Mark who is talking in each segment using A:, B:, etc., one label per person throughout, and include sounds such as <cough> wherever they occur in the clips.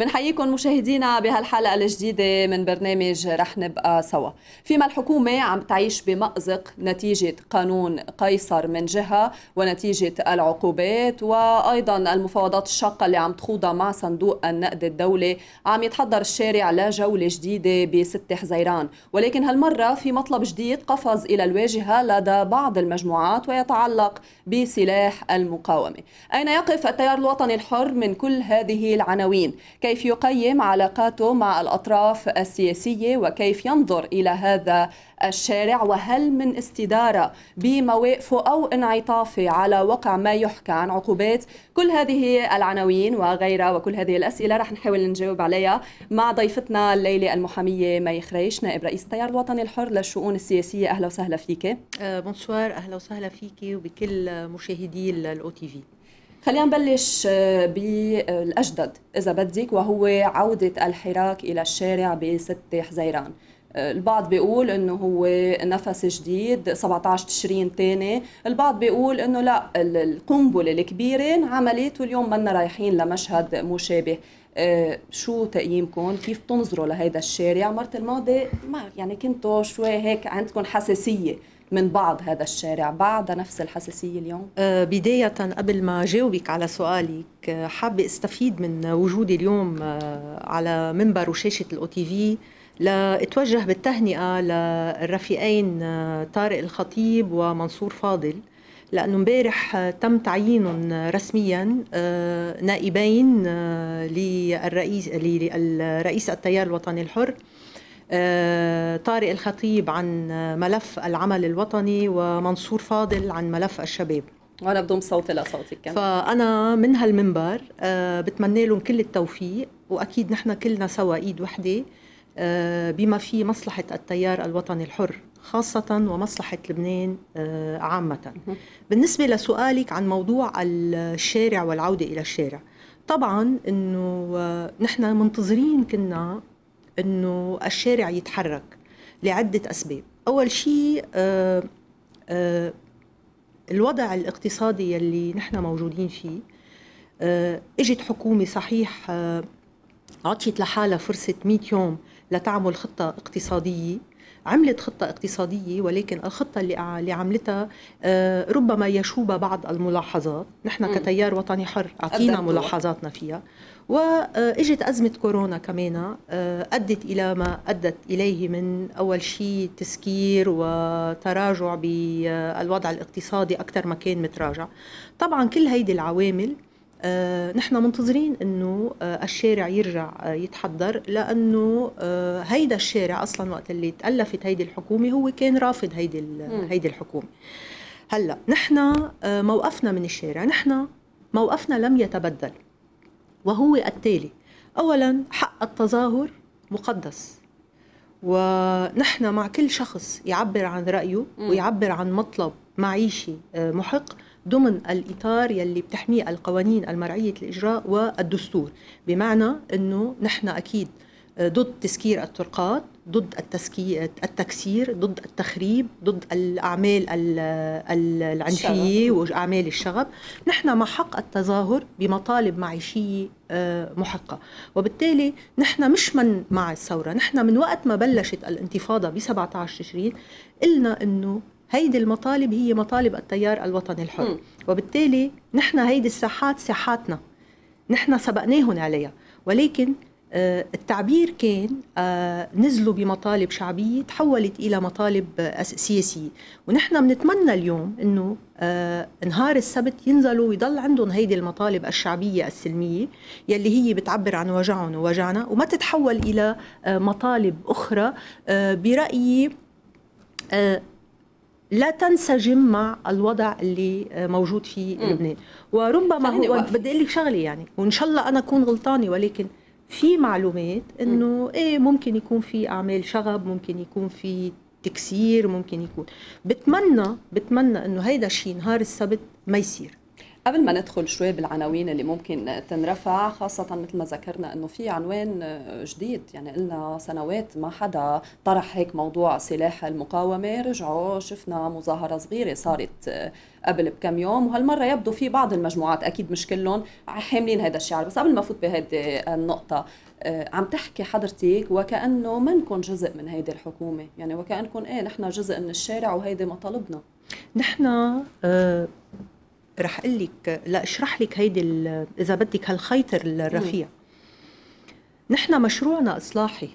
A: بنحييكم مشاهدينا بهالحلقه الجديده من برنامج رح نبقى سوا فيما الحكومه عم تعيش بمأزق نتيجه قانون قيصر من جهه ونتيجه العقوبات وايضا المفاوضات الشاقه اللي عم تخوضها مع صندوق النقد الدولي عم يتحضر الشارع لجوله جديده ب 6 حزيران ولكن هالمره في مطلب جديد قفز الى الواجهه لدى بعض المجموعات ويتعلق بسلاح المقاومه اين يقف التيار الوطني الحر من كل هذه العناوين كي كيف يقيم علاقاته مع الأطراف السياسية وكيف ينظر إلى هذا الشارع وهل من استدارة بمواقفه أو انعطافه على وقع ما يحكى عن عقوبات كل هذه العناوين وغيرها وكل هذه الأسئلة رح نحاول نجاوب عليها مع ضيفتنا الليلة المحامية مي خريش نائب رئيس التيار الوطني الحر للشؤون السياسية أهلا وسهلا فيك
B: آه، بونسوار أهلا وسهلا فيك وبكل مشاهدي الأو تي في
A: خلينا نبلش آه، بالاجدد اذا بدك وهو عوده الحراك الى الشارع ب 6 حزيران آه، البعض بيقول انه هو نفس جديد 17 تشرين ثاني البعض بيقول انه لا القنبله الكبيره انعملت واليوم منا رايحين لمشهد مشابه آه، شو تقييمكم كيف تنظروا لهيدا الشارع مرة الماضي ما يعني كنتوا شوي هيك عندكم حساسية من بعض هذا الشارع بعد نفس الحساسية اليوم؟
B: أه، بداية قبل ما جاوبك على سؤالك أه، حابة استفيد من وجودي اليوم أه، على منبر وشاشة الأو تي في لأتوجه بالتهنئة للرفيقين طارق الخطيب ومنصور فاضل لأنه امبارح تم تعيينهم رسميا نائبين للرئيس للرئيس التيار الوطني الحر آه، طارق الخطيب عن ملف العمل الوطني ومنصور فاضل عن ملف الشباب وانا بدون
A: صوتي لصوتك كمان
B: فانا من هالمنبر آه، بتمنى لهم كل التوفيق واكيد نحن كلنا سوا ايد وحده آه، بما في مصلحه التيار الوطني الحر خاصة ومصلحة لبنان عامة بالنسبة لسؤالك عن موضوع الشارع والعودة إلى الشارع طبعا أنه نحن منتظرين كنا انه الشارع يتحرك لعده اسباب اول شيء آه، آه، الوضع الاقتصادي اللي نحن موجودين فيه آه، اجت حكومه صحيح عطيت لحالها فرصه 100 يوم لتعمل خطه اقتصاديه عملت خطة اقتصادية ولكن الخطة اللي عملتها ربما يشوب بعض الملاحظات نحن كتيار وطني حر أعطينا ملاحظاتنا فيها واجت ازمه كورونا كمان آه، ادت الى ما ادت اليه من اول شيء تسكير وتراجع بالوضع آه، الاقتصادي اكثر ما كان متراجع طبعا كل هيدي العوامل آه، نحن منتظرين انه الشارع يرجع يتحضر لانه هيدا الشارع اصلا وقت اللي تالفت هيدي الحكومه هو كان رافض هيدي هيدي الحكومه هلا نحن موقفنا من الشارع نحن موقفنا لم يتبدل وهو التالي أولا حق التظاهر مقدس ونحن مع كل شخص يعبر عن رأيه ويعبر عن مطلب معيشي آه، محق ضمن الإطار يلي بتحميه القوانين المرعية الإجراء والدستور بمعنى أنه نحن أكيد ضد تسكير الطرقات ضد التكسير ضد التخريب ضد الأعمال العنفية وأعمال الشغب نحن مع حق التظاهر بمطالب معيشية آه، محقة وبالتالي نحن مش من مع الثورة نحن من وقت ما بلشت الانتفاضة ب 17 تشرين قلنا أنه هيدي المطالب هي مطالب التيار الوطني الحر م. وبالتالي نحن هيدي الساحات ساحاتنا نحن سبقناهن عليها ولكن آه، التعبير كان آه، نزلوا بمطالب شعبية تحولت إلى مطالب آه، سياسية ونحن بنتمنى اليوم أنه نهار السبت ينزلوا ويضل عندهم هيدي المطالب الشعبية السلمية يلي هي بتعبر عن وجعهم ووجعنا وما تتحول إلى مطالب أخرى برأيي لا تنسجم مع الوضع اللي موجود في لبنان وربما هو بدي اقول لك شغله يعني وان شاء الله انا اكون غلطانه ولكن في معلومات انه ايه ممكن يكون في اعمال شغب ممكن يكون في
A: تكسير ممكن يكون بتمنى بتمنى انه هيدا الشيء نهار السبت ما يصير قبل ما ندخل شوي بالعناوين اللي ممكن تنرفع خاصة مثل ما ذكرنا انه في عنوان جديد يعني قلنا سنوات ما حدا طرح هيك موضوع سلاح المقاومة رجعوا شفنا مظاهرة صغيرة صارت قبل بكم يوم وهالمرة يبدو في بعض المجموعات أكيد مش كلهم حاملين هذا الشعار بس قبل ما أفوت بهذه النقطة آه، عم تحكي حضرتك وكأنه نكون جزء من هيدي الحكومة يعني وكأنكم إيه نحن جزء من الشارع وهيدي مطالبنا
B: نحن آه، رح اقول لك لا اشرح لك هيدي اذا بدك هالخيطر الرفيع نحن مشروعنا اصلاحي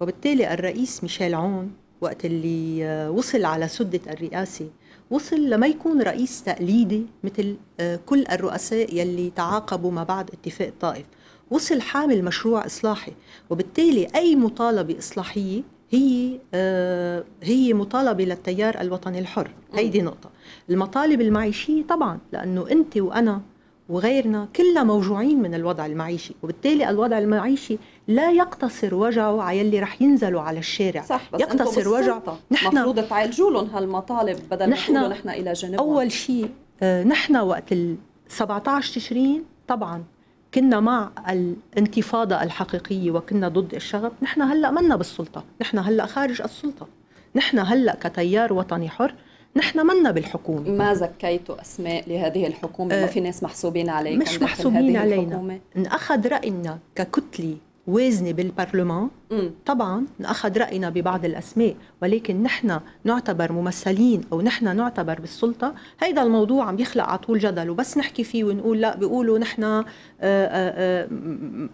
B: وبالتالي الرئيس ميشيل عون وقت اللي آه، وصل على سدة الرئاسة وصل لما يكون رئيس تقليدي مثل آه، كل الرؤساء يلي تعاقبوا ما بعد اتفاق طائف وصل حامل مشروع إصلاحي وبالتالي أي مطالبة إصلاحية هي آه، هي مطالبه للتيار الوطني الحر هيدي نقطه المطالب المعيشيه طبعا لانه انت وانا وغيرنا كلنا موجوعين من الوضع المعيشي وبالتالي الوضع المعيشي لا يقتصر وجعه على اللي رح ينزلوا على الشارع صح بس يقتصر وجعه نحن المفروض تعالجوا لهم هالمطالب بدل ما تقولوا نحن الى جانبهم اول شيء آه، نحن وقت ال 17 تشرين طبعا كنا مع الانتفاضة الحقيقية وكنا ضد الشغب نحن هلأ منا بالسلطة نحن هلأ خارج السلطة نحن هلأ كتيار وطني حر نحن منا بالحكومة ما
A: زكيتوا أسماء لهذه الحكومة أه ما في ناس محسوبين عليكم مش محسوبين علينا
B: أخذ رأينا ككتلة وازنه بالبرلمان طبعا اخذ راينا ببعض الاسماء ولكن نحن نعتبر ممثلين او نحن نعتبر بالسلطه هيدا الموضوع عم يخلق على طول جدل وبس نحكي فيه ونقول لا بيقولوا نحن آه، آه، آه،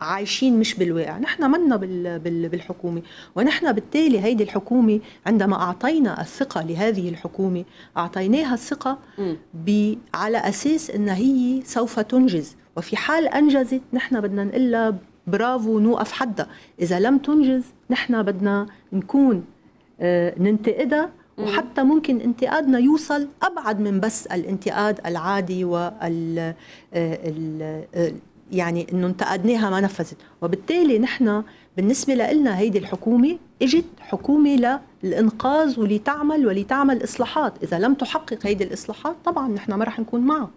B: عايشين مش بالواقع نحن منا بالحكومه ونحن بالتالي هيدي الحكومه عندما اعطينا الثقه لهذه الحكومه اعطيناها الثقه على اساس انها هي سوف تنجز وفي حال انجزت نحن بدنا نقلها برافو نوقف حدها اذا لم تنجز نحن بدنا نكون آه، ننتقدها وحتى ممكن انتقادنا يوصل ابعد من بس الانتقاد العادي وال آه، آه، يعني انه انتقدناها ما نفذت وبالتالي نحن بالنسبه لنا هيدي الحكومه اجت حكومه للانقاذ ولتعمل ولتعمل اصلاحات اذا لم تحقق هيدي الاصلاحات طبعا نحن ما رح نكون معها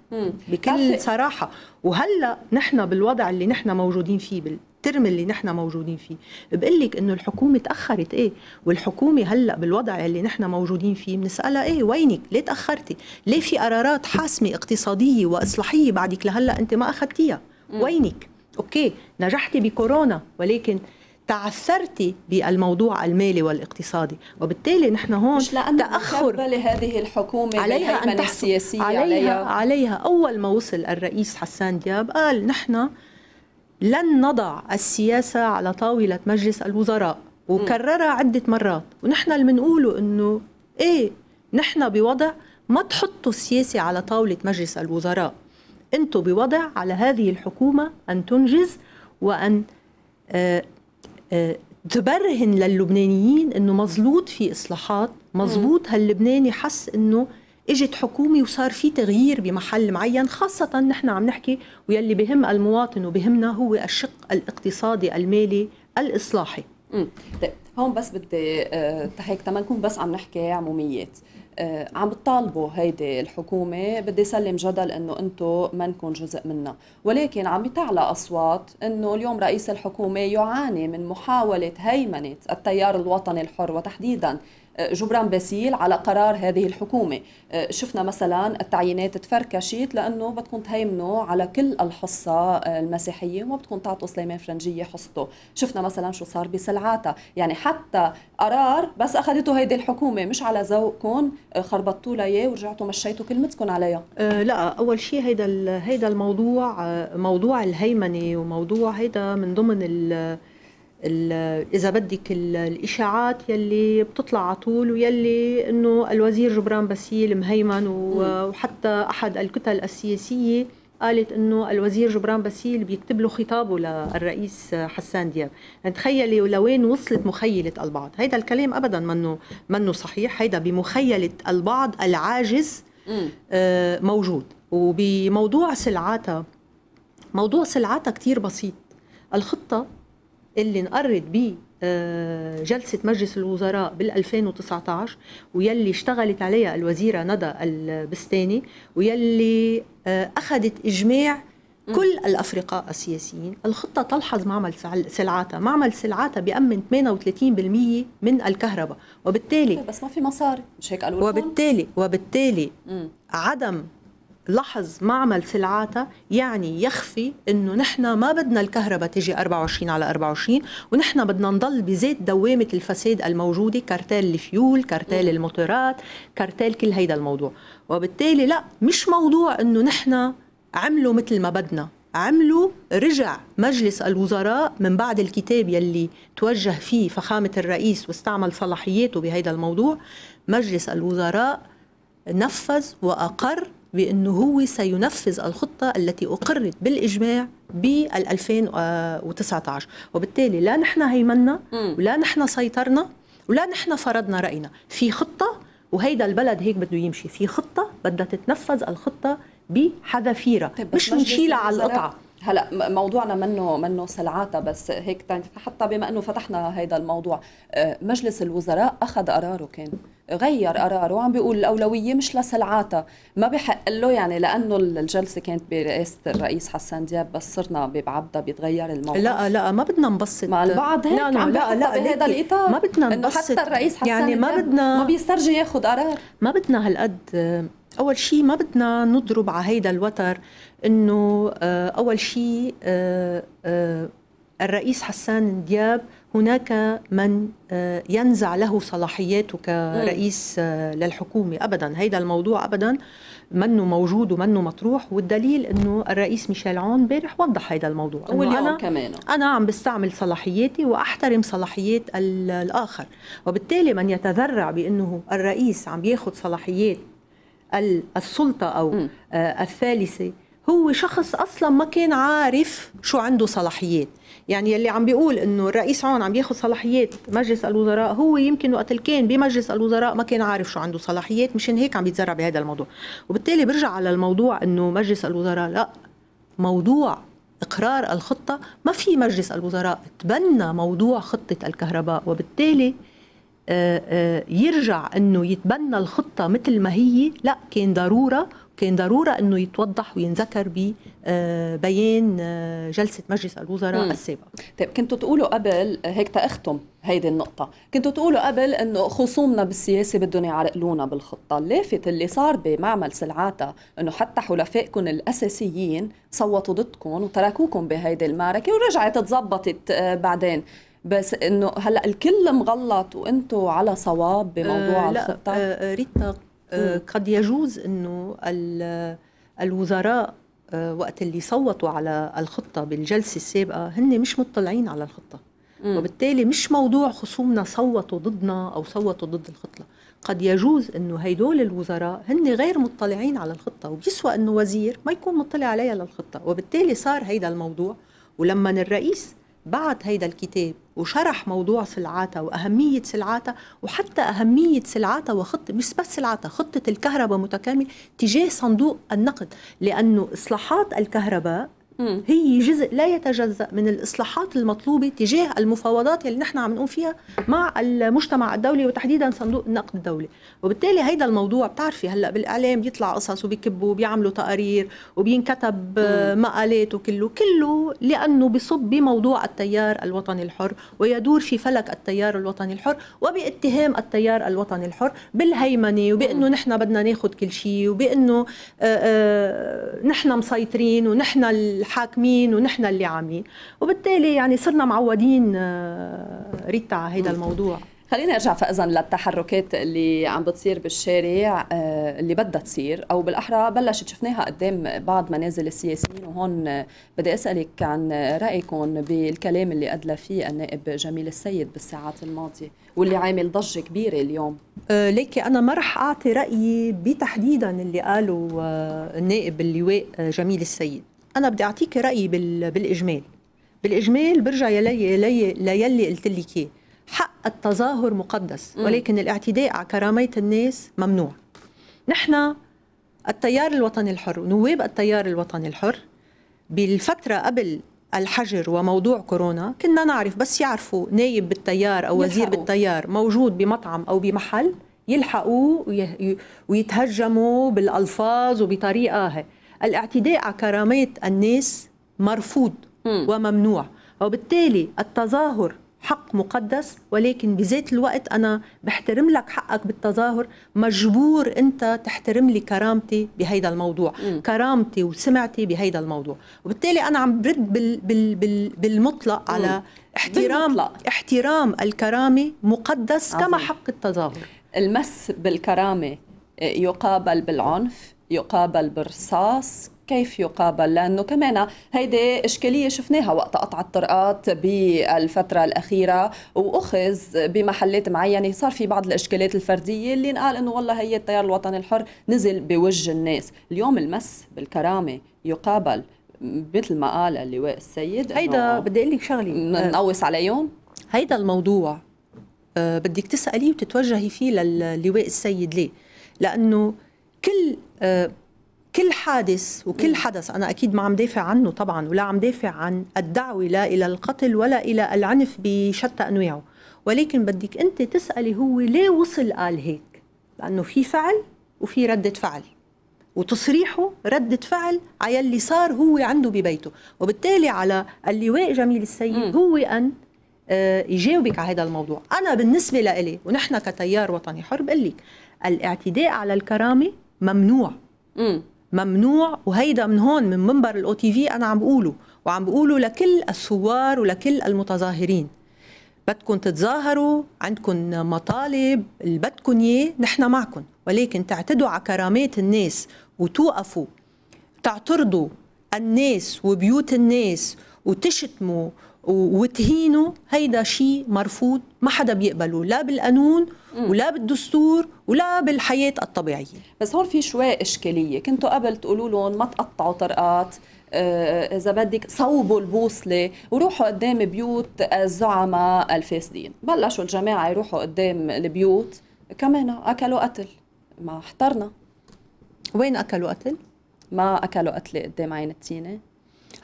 B: بكل صراحه وهلا نحن بالوضع اللي نحن موجودين فيه الترم اللي نحن موجودين فيه بقول لك انه الحكومه تاخرت ايه والحكومه هلا بالوضع اللي نحن موجودين فيه بنسالها ايه وينك ليه تاخرتي ليه في قرارات حاسمه اقتصاديه واصلاحيه بعدك لهلا انت ما اخذتيها وينك اوكي نجحتي بكورونا ولكن تعثرتي بالموضوع المالي والاقتصادي وبالتالي نحن هون
A: مش لأن تأخر هذه الحكومة عليها أن تحصل. السياسية عليها, عليها,
B: عليها أول ما وصل الرئيس حسان دياب قال نحن لن نضع السياسة على طاولة مجلس الوزراء وكررها عدة مرات ونحن اللي بنقوله أنه إيه نحن بوضع ما تحطوا السياسة على طاولة مجلس الوزراء انتم بوضع على هذه الحكومه ان تنجز وان آه، آه، تبرهن للبنانيين انه مظلوط في اصلاحات مظبوط هاللبناني حس انه اجت حكومه وصار في تغيير بمحل معين خاصه نحن عم نحكي ويلي بهم المواطن وبهمنا هو الشق الاقتصادي المالي الاصلاحي
A: طيب هون بس بدي هيك آه، تما نكون بس عم نحكي عموميات آه، عم بتطالبوا هيدي الحكومه بدي سلم جدل انه أنتو ما نكون جزء منها ولكن عم بتعلى اصوات انه اليوم رئيس الحكومه يعاني من محاوله هيمنه التيار الوطني الحر وتحديدا جبران باسيل على قرار هذه الحكومه آه، شفنا مثلا التعيينات تفركشت لانه بدكم تهيمنوا على كل الحصه آه، المسيحيه وما بدكم تعطوا سليمان فرنجيه حصته شفنا مثلا شو صار بسلعاتها يعني حتى قرار بس اخذته هيدي الحكومه مش على ذوقكم آه، خربطتوا لي ورجعتوا مشيتوا كلمتكم عليها
B: أه لا اول شيء هيدا هيدا الموضوع موضوع الهيمنه وموضوع هيدا من ضمن ال اذا بدك الاشاعات يلي بتطلع على طول ويلي انه الوزير جبران باسيل مهيمن وحتى احد الكتل السياسيه قالت انه الوزير جبران باسيل بيكتب له خطابه للرئيس حسان دياب يعني تخيلي لوين وصلت مخيله البعض هيدا الكلام ابدا منه منه صحيح هيدا بمخيله البعض العاجز آه، موجود وبموضوع سلعاتها موضوع سلعاتها كثير بسيط الخطه اللي انقرت بيه آه، جلسة مجلس الوزراء بال 2019 ويلي اشتغلت عليها الوزيرة ندى البستاني ويلي آه، أخذت إجماع كل الأفرقاء السياسيين الخطة تلحظ معمل سلعاتها معمل سلعاتها بيأمن 38% من الكهرباء وبالتالي بس ما في مصاري مش هيك قالوا وبالتالي وبالتالي عدم لحظ معمل سلعاتها يعني يخفي انه نحن ما بدنا الكهرباء تيجي 24 على 24 ونحن بدنا نضل بزيت دوامه الفساد الموجوده كارتيل الفيول كارتيل الموتورات كارتيل كل هيدا الموضوع وبالتالي لا مش موضوع انه نحن عملوا مثل ما بدنا عملوا رجع مجلس الوزراء من بعد الكتاب يلي توجه فيه فخامة الرئيس واستعمل صلاحياته بهيدا الموضوع مجلس الوزراء نفذ وأقر بأنه هو سينفذ الخطة التي أقرت بالإجماع بال 2019 وبالتالي لا نحن هيمنا ولا نحن سيطرنا ولا نحن فرضنا رأينا في خطة وهيدا البلد هيك بده يمشي في خطة بدها تتنفذ الخطة بحذافيرها طيب، مش نشيلها على القطعة
A: هلا موضوعنا منه منه سلعاتها بس هيك حتى بما انه فتحنا هذا الموضوع آه، مجلس الوزراء اخذ قراره كان غير قراره وعم بيقول الاولويه مش لسلعاتها ما بحق له يعني لانه الجلسه كانت برئاسه الرئيس حسان دياب بس صرنا بعبدا بيتغير الموضوع لا لا ما بدنا نبسط مع البعض هيك لا لا عم لا, لا بهذا الاطار ما بدنا نبسط حتى الرئيس حسان يعني ما بدنا ما بيسترجي
B: ياخذ قرار ما بدنا هالقد آه، اول شيء ما بدنا نضرب على هيدا الوتر انه آه، اول شيء آه، آه، الرئيس حسان دياب هناك من ينزع له صلاحياته كرئيس للحكومة أبدا هيدا الموضوع أبدا منه موجود ومنه مطروح والدليل أنه الرئيس ميشيل عون امبارح وضح هيدا الموضوع أنا كمان أنا عم بستعمل صلاحياتي وأحترم صلاحيات الآخر وبالتالي من يتذرع بأنه الرئيس عم ياخذ صلاحيات السلطة أو الثالثة هو شخص اصلا ما كان عارف شو عنده صلاحيات يعني يلي عم بيقول انه الرئيس عون عم ياخذ صلاحيات مجلس الوزراء هو يمكن وقت اللي كان بمجلس الوزراء ما كان عارف شو عنده صلاحيات مشان هيك عم يتزرع بهذا الموضوع وبالتالي برجع على الموضوع انه مجلس الوزراء لا موضوع اقرار الخطه ما في مجلس الوزراء تبنى موضوع خطه الكهرباء وبالتالي آه، آه، يرجع انه يتبنى الخطه مثل ما هي لا كان ضروره كان ضروره انه يتوضح
A: وينذكر ببيان آه، جلسه مجلس الوزراء مم. السابق طيب كنتوا تقولوا قبل هيك تاختم هيدي النقطه كنتوا تقولوا قبل انه خصومنا بالسياسه بدهم يعرقلونا بالخطه اللافت اللي صار بمعمل سلعاتا انه حتى حلفائكم الاساسيين صوتوا ضدكم وتركوكم بهيدي المعركه ورجعت تزبطت آه، بعدين بس انه هلا الكل مغلط وانتم على صواب بموضوع آه الخطه
B: لا آه ريتا آه، قد يجوز انه الوزراء آه، وقت اللي صوتوا على الخطه بالجلسه السابقه هن مش مطلعين على الخطه وبالتالي مش موضوع خصومنا صوتوا ضدنا او صوتوا ضد الخطه قد يجوز انه هيدول الوزراء هن غير مطلعين على الخطه وبيسوى انه وزير ما يكون مطلع عليها للخطه وبالتالي صار هيدا الموضوع ولما الرئيس بعد هيدا الكتاب وشرح موضوع سلعاتها وأهمية سلعاتها وحتى أهمية سلعاتها وخطة مش بس سلعاتها خطة الكهرباء متكاملة تجاه صندوق النقد لأنه إصلاحات الكهرباء هي جزء لا يتجزأ من الإصلاحات المطلوبة تجاه المفاوضات اللي نحن عم نقوم فيها مع المجتمع الدولي وتحديدا صندوق النقد الدولي وبالتالي هيدا الموضوع بتعرفي هلأ بالإعلام بيطلع قصص وبيكبوا وبيعملوا تقارير وبينكتب آه، مقالات وكله كله لأنه بصب بموضوع التيار الوطني الحر ويدور في فلك التيار الوطني الحر وباتهام التيار الوطني الحر بالهيمنة وبأنه نحن بدنا ناخذ كل شيء وبأنه آه، آه، نحن مسيطرين ونحن الحاكمين ونحن اللي عاملين وبالتالي يعني صرنا معودين
A: آه، ريتا على هذا الموضوع خلينا نرجع فاذا للتحركات اللي عم بتصير بالشارع آه، اللي بدها تصير او بالاحرى بلشت شفناها قدام بعض منازل السياسيين وهون آه، بدي اسالك عن رايكم بالكلام اللي ادلى فيه النائب جميل السيد بالساعات الماضيه واللي عامل ضجه كبيره اليوم ليكي انا ما رح اعطي رايي بتحديدا اللي قاله النائب اللواء
B: جميل السيد انا بدي اعطيك رايي بال... بالاجمال بالاجمال برجع يلي يلي ليلي قلت لك اياه حق التظاهر مقدس ولكن الاعتداء على كراميه الناس ممنوع نحن التيار الوطني الحر نواب التيار الوطني الحر بالفتره قبل الحجر وموضوع كورونا كنا نعرف بس يعرفوا نايب بالتيار او وزير بالتيار موجود بمطعم او بمحل يلحقوه ويتهجموا بالالفاظ وبطريقه هي الاعتداء على كرامية الناس مرفوض وممنوع وبالتالي التظاهر حق مقدس ولكن بذات الوقت انا بحترم لك حقك بالتظاهر مجبور انت تحترم لي كرامتي بهيدا الموضوع م. كرامتي وسمعتي بهيدا الموضوع وبالتالي انا عم برد بال بال بال بالمطلق م. على
A: احترام بالمطلق. احترام الكرامه مقدس عظيم. كما حق التظاهر المس بالكرامه يقابل بالعنف يقابل بالرصاص كيف يقابل لانه كمان هيدي اشكاليه شفناها وقت قطع الطرقات بالفتره الاخيره واخذ بمحلات معينه يعني صار في بعض الاشكالات الفرديه اللي نقال انه والله هي التيار الوطني الحر نزل بوجه الناس اليوم المس بالكرامه يقابل مثل ما قال اللواء السيد هيدا بدي اقول لك شغله نقوس عليهم هيدا الموضوع آه، بدك تسالي وتتوجهي فيه للواء
B: السيد ليه لانه كل آه، كل حادث وكل حدث انا اكيد ما عم دافع عنه طبعا ولا عم دافع عن الدعوه لا الى القتل ولا الى العنف بشتى انواعه ولكن بدك انت تسالي هو ليه وصل قال هيك لانه في فعل وفي رده فعل وتصريحه ردة فعل على اللي صار هو عنده ببيته وبالتالي على اللواء جميل السيد هو أن آه، يجاوبك على هذا الموضوع أنا بالنسبة لإلي ونحن كتيار وطني حر بقول لك الاعتداء على الكرامة ممنوع مم. ممنوع وهيدا من هون من منبر الاو تي في انا عم بقوله وعم بقوله لكل الثوار ولكل المتظاهرين بدكم تتظاهروا عندكم مطالب اللي بدكم اياه نحن معكم ولكن تعتدوا على كرامات الناس وتوقفوا تعترضوا الناس وبيوت الناس وتشتموا وتهينه هيدا شيء مرفوض ما حدا بيقبله لا بالقانون ولا بالدستور
A: ولا بالحياة الطبيعية بس هون في شوي إشكالية كنتوا قبل تقولوا لهم ما تقطعوا طرقات آه، إذا بدك صوبوا البوصلة وروحوا قدام بيوت الزعماء الفاسدين بلشوا الجماعة يروحوا قدام البيوت كمان أكلوا قتل ما احترنا وين أكلوا قتل؟ ما أكلوا قتلة قدام عين التينة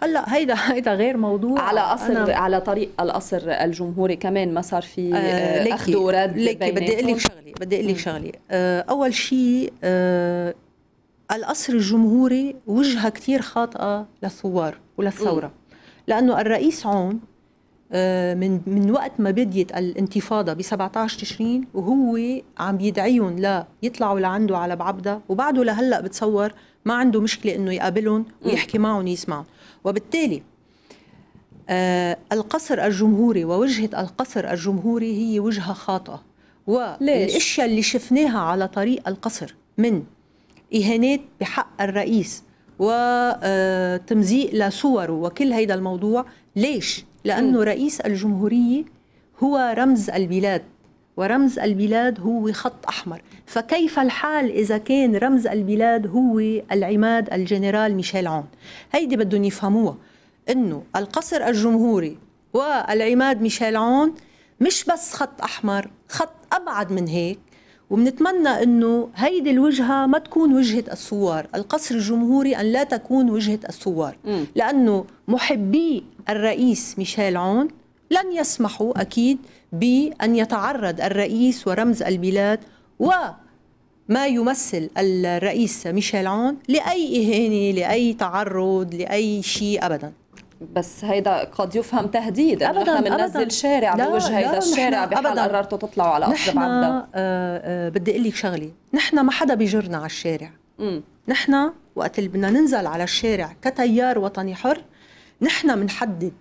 A: هلا هيدا هيدا غير موضوع على قصر أنا... على طريق القصر الجمهوري كمان ما صار في آه، آه، اخذ ورد ليكي بدي اقول لك شغله
B: بدي اقول لك شغله آه، اول شيء القصر الجمهوري وجهه كثير خاطئه للثوار وللثوره لانه الرئيس عون من من وقت ما بديت الانتفاضه ب 17 تشرين وهو عم يدعيهم لا يطلعوا لعنده على بعبده وبعده لهلا بتصور ما عنده مشكله انه يقابلهم ويحكي معهم ويسمعهم وبالتالي آه، القصر الجمهوري ووجهة القصر الجمهوري هي وجهة خاطئة والاشياء اللي شفناها على طريق القصر من اهانات بحق الرئيس وتمزيق آه، لصوره وكل هيدا الموضوع ليش؟ لانه رئيس الجمهوريه هو رمز البلاد ورمز البلاد هو خط أحمر فكيف الحال إذا كان رمز البلاد هو العماد الجنرال ميشيل عون هيدي بدهم يفهموها أنه القصر الجمهوري والعماد ميشيل عون مش بس خط أحمر خط أبعد من هيك وبنتمنى انه هيدي الوجهه ما تكون وجهه الثوار، القصر الجمهوري ان لا تكون وجهه الثوار، لانه محبي الرئيس ميشيل عون لن يسمحوا اكيد بأن يتعرض الرئيس ورمز البلاد وما يمثل الرئيس ميشيل عون لأي إهانة لأي تعرض
A: لأي شيء أبداً بس هيدا قد يفهم تهديد ابدا نحن بننزل شارع بوجه هيدا الشارع بحال قررتوا تطلعوا على قصر عبدا آه،, آه بدي اقول لك
B: شغله نحن ما حدا بيجرنا على الشارع م. نحن وقت اللي بدنا ننزل على الشارع كتيار وطني حر نحن بنحدد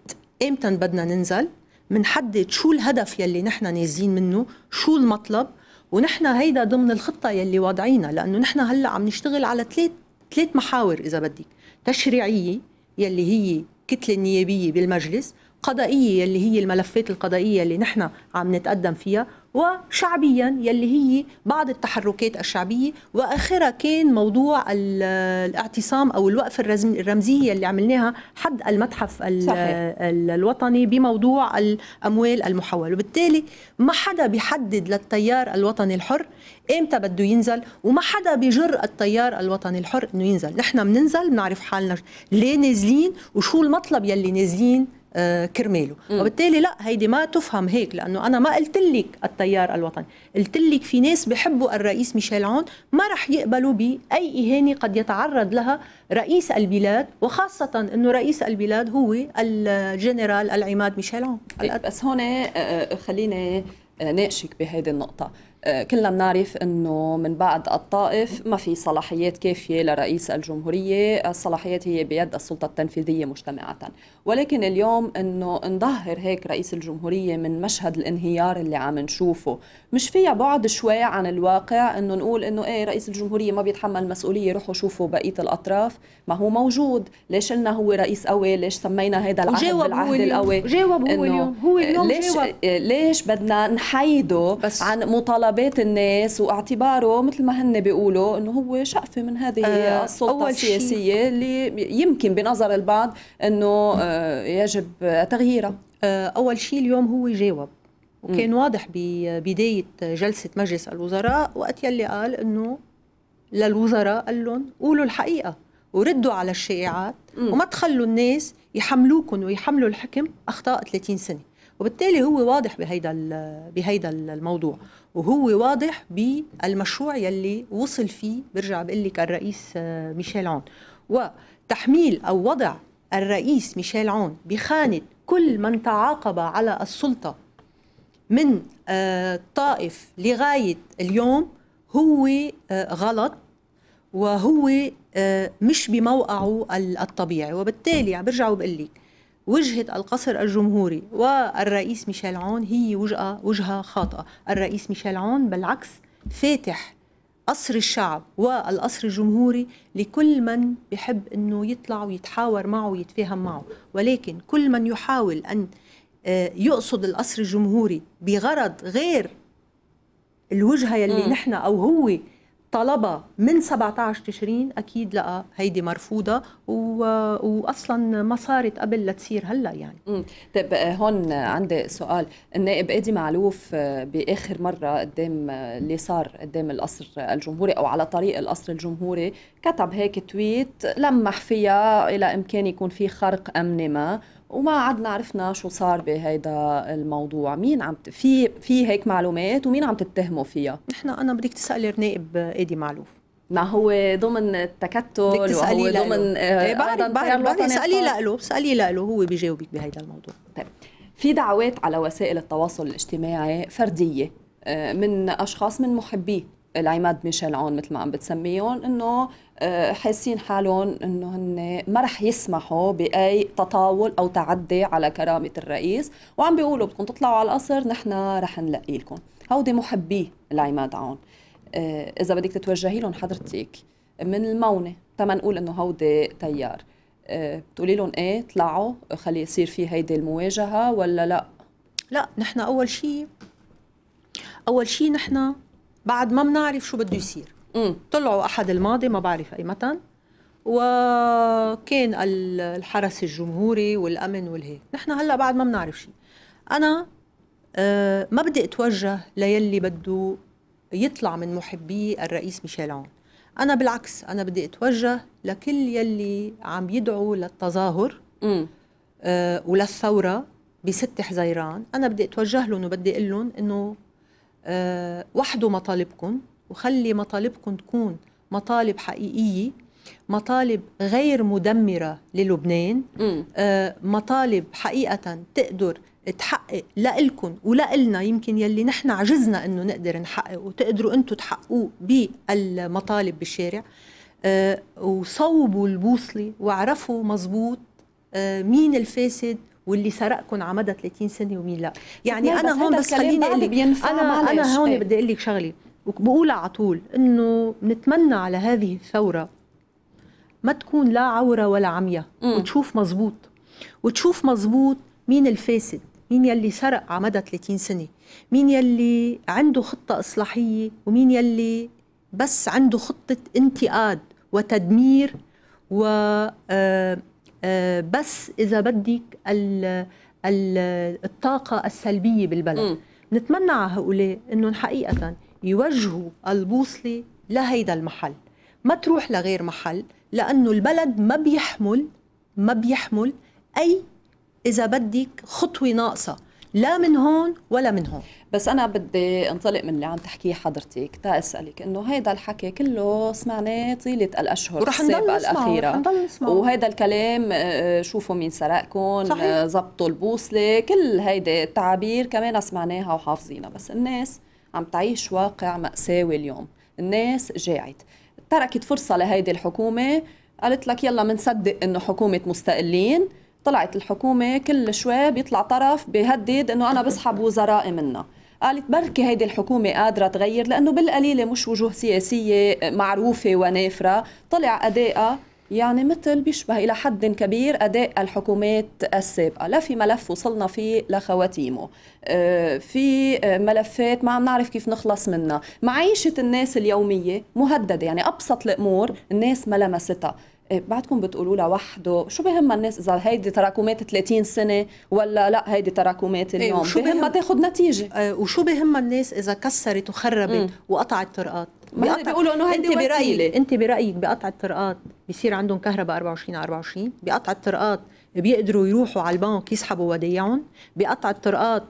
B: ايمتى بدنا ننزل منحدد شو الهدف يلي نحن نازلين منه شو المطلب ونحن هيدا ضمن الخطه يلي واضعينها لانه نحن هلا عم نشتغل على ثلاث ثلاث محاور اذا بدك تشريعيه يلي هي كتلة النيابية بالمجلس قضائية يلي هي الملفات القضائية اللي نحن عم نتقدم فيها وشعبيا يلي هي بعض التحركات الشعبية وآخرها كان موضوع الاعتصام أو الوقف الرمزية اللي عملناها حد المتحف صحيح. الوطني بموضوع الأموال المحولة وبالتالي ما حدا بيحدد للتيار الوطني الحر امتى بده ينزل وما حدا بيجر التيار الوطني الحر انه ينزل نحن بننزل بنعرف حالنا ليه نازلين وشو المطلب يلي نازلين آه، كرماله وبالتالي لا هيدي ما تفهم هيك لانه انا ما قلت لك التيار الوطني قلت لك في ناس بحبوا الرئيس ميشيل عون ما رح يقبلوا باي اهانه قد يتعرض لها رئيس البلاد
A: وخاصه انه رئيس البلاد هو الجنرال العماد ميشيل عون إيه، بس هون آه، آه، خليني ناقشك بهذه النقطه آه، كلنا بنعرف انه من بعد الطائف ما في صلاحيات كافيه لرئيس الجمهوريه، الصلاحيات هي بيد السلطه التنفيذيه مجتمعه، ولكن اليوم انه نظهر هيك رئيس الجمهوريه من مشهد الانهيار اللي عم نشوفه، مش فيها بعد شوي عن الواقع انه نقول انه ايه رئيس الجمهوريه ما بيتحمل مسؤوليه روحوا شوفوا بقيه الاطراف، ما هو موجود، ليش قلنا هو رئيس قوي؟ ليش سمينا هذا العهد بالعهد القوي؟ جاوب هو اليوم هو اليوم ليش جاوب. ليش بدنا نحيده بس عن مطالبات انتخابات الناس واعتباره مثل ما هن بيقولوا انه هو شقفه من هذه آه، السلطه أول السياسيه شيء. اللي يمكن بنظر البعض انه آه، يجب تغييرها آه، اول شيء اليوم
B: هو جاوب وكان م. واضح ببدايه جلسه مجلس الوزراء وقت يلي قال انه للوزراء قال لهم قولوا الحقيقه وردوا على الشائعات وما تخلوا الناس يحملوكم ويحملوا الحكم اخطاء 30 سنه وبالتالي هو واضح بهيدا بهيدا الموضوع وهو واضح بالمشروع يلي وصل فيه برجع بقول لك الرئيس آه، ميشيل عون وتحميل او وضع الرئيس ميشيل عون بخانه كل من تعاقب على السلطه من الطائف آه، لغايه اليوم هو آه، غلط وهو مش بموقعه الطبيعي وبالتالي عم يعني برجع وبقول لك وجهة القصر الجمهوري والرئيس ميشيل عون هي وجهة خاطئة الرئيس ميشيل عون بالعكس فاتح قصر الشعب والقصر الجمهوري لكل من بحب انه يطلع ويتحاور معه ويتفاهم معه ولكن كل من يحاول ان آه، يقصد القصر الجمهوري بغرض غير الوجهه يلي م. نحن او هو طلبها من 17 تشرين اكيد لقى هيدي مرفوضه و...
A: واصلا ما صارت قبل لتصير هلا يعني امم طيب آه، هون عندي سؤال النائب ادي معلوف آه، باخر مره قدام آه، اللي صار قدام القصر الجمهوري او على طريق القصر الجمهوري كتب هيك تويت لمح فيها الى امكان يكون في خرق امني ما وما عدنا عرفنا شو صار بهيدا الموضوع مين عم ت... في في هيك معلومات ومين عم تتهموا فيها نحن انا بدك تسالي نائب ايدي معلوف ما هو ضمن التكتل وهو ضمن آه إيه، بعرف سألي بعرف اسالي لأله اسالي لأله هو بيجاوبك بهيدا الموضوع طيب في دعوات على وسائل التواصل الاجتماعي فرديه آه، من اشخاص من محبيه العماد ميشيل عون مثل ما عم بتسميهم انه آه، حاسين حالهم انه هن ما رح يسمحوا باي تطاول او تعدي على كرامه الرئيس وعم بيقولوا بدكم تطلعوا على القصر نحن رح نلاقي لكم هودي محبي العماد عون آه، اذا بدك تتوجهي لهم حضرتك من المونه تما نقول انه هودي تيار آه، بتقولي لهم ايه طلعوا خلي يصير في هيدي المواجهه ولا لا لا نحن اول شيء اول شيء نحن بعد ما بنعرف شو بده
B: يصير طلعوا احد الماضي ما بعرف اي متى وكان الحرس الجمهوري والامن والهيك نحن هلا بعد ما بنعرف شيء انا آه، ما بدي اتوجه ليلي بده يطلع من محبي الرئيس ميشيل عون انا بالعكس انا بدي اتوجه لكل يلي عم يدعوا للتظاهر م. آه، وللثوره بست حزيران انا بدي اتوجه لهم وبدي اقول لهم انه آه، وحدوا مطالبكم وخلي مطالبكم تكون مطالب حقيقيه مطالب غير مدمره للبنان آه، مطالب حقيقه تقدر تحقق لإلكن ولإلنا يمكن يلي نحن عجزنا انه نقدر نحقق وتقدروا انتم تحققوه بالمطالب بالشارع آه، وصوبوا البوصله وعرفوا مزبوط مين الفاسد واللي سرقكم على مدى 30 سنه ومين لا يعني انا هون بس خليني اقول لك انا انا هون بدي اقول لك شغله وبقولها على طول انه نتمنى على هذه الثوره ما تكون لا عوره ولا عمياء وتشوف مزبوط وتشوف مزبوط مين الفاسد مين يلي سرق على مدى 30 سنه مين يلي عنده خطه اصلاحيه ومين يلي بس عنده خطه انتقاد وتدمير و آه آه، بس اذا بدك الطاقه السلبيه بالبلد نتمنى على هؤلاء انهم حقيقه يوجهوا البوصله لهيدا المحل ما تروح لغير محل لانه البلد ما بيحمل
A: ما بيحمل اي اذا بدك خطوه ناقصه لا من هون ولا من هون بس انا بدي انطلق من اللي عم تحكيه حضرتك تا اسالك انه هيدا الحكي كله سمعناه طيله الاشهر ورح السابقه الاخيره ورح نضل نسمع. وهيدا الكلام آه، آه، شوفوا مين سرقكم زبطوا آه، البوصله كل هيدي التعابير كمان سمعناها وحافظينها بس الناس عم تعيش واقع مأساوي اليوم الناس جاعت تركت فرصه لهيدي الحكومه قالت لك يلا منصدق انه حكومه مستقلين طلعت الحكومة كل شوي بيطلع طرف بيهدد أنه أنا بسحب وزرائي منها قالت بركي هيدي الحكومة قادرة تغير لأنه بالقليلة مش وجوه سياسية معروفة ونافرة طلع أدائها يعني مثل بيشبه إلى حد كبير أداء الحكومات السابقة لا في ملف وصلنا فيه لخواتيمه آه، في ملفات ما عم نعرف كيف نخلص منها معيشة الناس اليومية مهددة يعني أبسط الأمور الناس ما لمستها إيه، بعدكم بتقولوا لها وحده شو بهم الناس اذا هيدي تراكمات 30 سنه ولا لا هيدي تراكمات إيه، اليوم ايه شو
B: ما تاخذ نتيجه اه وشو بهم الناس اذا كسرت وخربت وقطعت طرقات بقطع... بيقولوا انه انت برايك انت برايك بقطع الطرقات بصير عندهم كهرباء 24 على 24 بقطع الطرقات بيقدروا يروحوا على البنك يسحبوا وديعهم بقطع الطرقات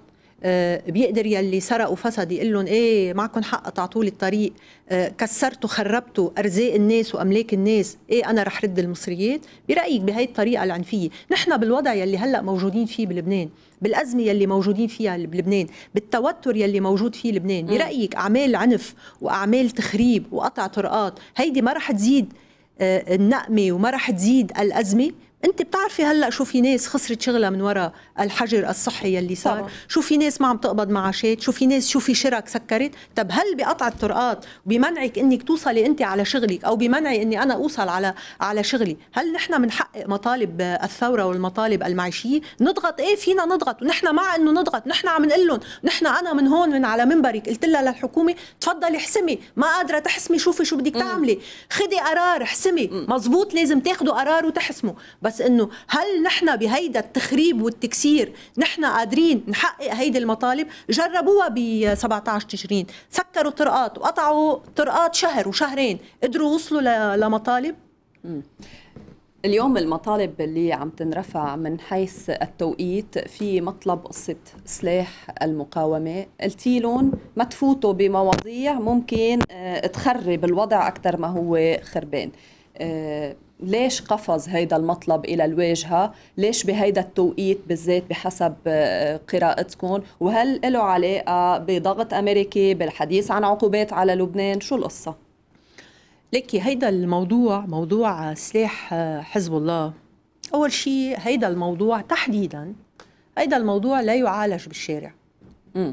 B: آه، بيقدر يلي سرق وفسد يقول لهم ايه معكم حق قطعتوا لي الطريق آه، كسرت وخربت ارزاق الناس واملاك الناس ايه انا رح رد المصريات برايك بهي الطريقه العنفيه نحن بالوضع يلي هلا موجودين فيه بلبنان بالازمه يلي موجودين فيها بلبنان بالتوتر يلي موجود فيه لبنان برايك اعمال عنف واعمال تخريب وقطع طرقات هيدي ما رح تزيد آه، النقمه وما رح تزيد الازمه انت بتعرفي هلا شو في ناس خسرت شغلها من وراء الحجر الصحي يلي صار طبعا. شو في ناس ما عم تقبض معاشات شو في ناس شو في شرك سكرت طب هل بقطع الطرقات بمنعك انك توصلي انت على شغلك او بمنعي اني انا اوصل على على شغلي هل نحن بنحقق مطالب الثوره والمطالب المعيشيه نضغط ايه فينا نضغط ونحن مع انه نضغط نحن عم نقول لهم نحن انا من هون من على منبرك قلت لها للحكومه تفضلي احسمي ما قادره تحسمي شوفي شو بدك تعملي خدي قرار احسمي مزبوط لازم تاخذوا قرار وتحسموا بس بس انه هل نحن بهيدا التخريب والتكسير نحن قادرين نحقق هيدي المطالب جربوها ب 17 تشرين سكروا طرقات وقطعوا طرقات
A: شهر وشهرين قدروا يوصلوا لمطالب اليوم المطالب اللي عم تنرفع من حيث التوقيت في مطلب قصة سلاح المقاومة قلتي لهم ما تفوتوا بمواضيع ممكن آه، تخرب الوضع أكثر ما هو خربان آه، ليش قفز هيدا المطلب إلى الواجهة ليش بهيدا التوقيت بالذات بحسب آه، قراءتكم وهل له علاقة بضغط أمريكي بالحديث عن عقوبات على لبنان شو القصة؟
B: لكي هيدا الموضوع موضوع سلاح آه، حزب الله أول شيء هيدا الموضوع تحديدا هيدا الموضوع لا يعالج بالشارع م.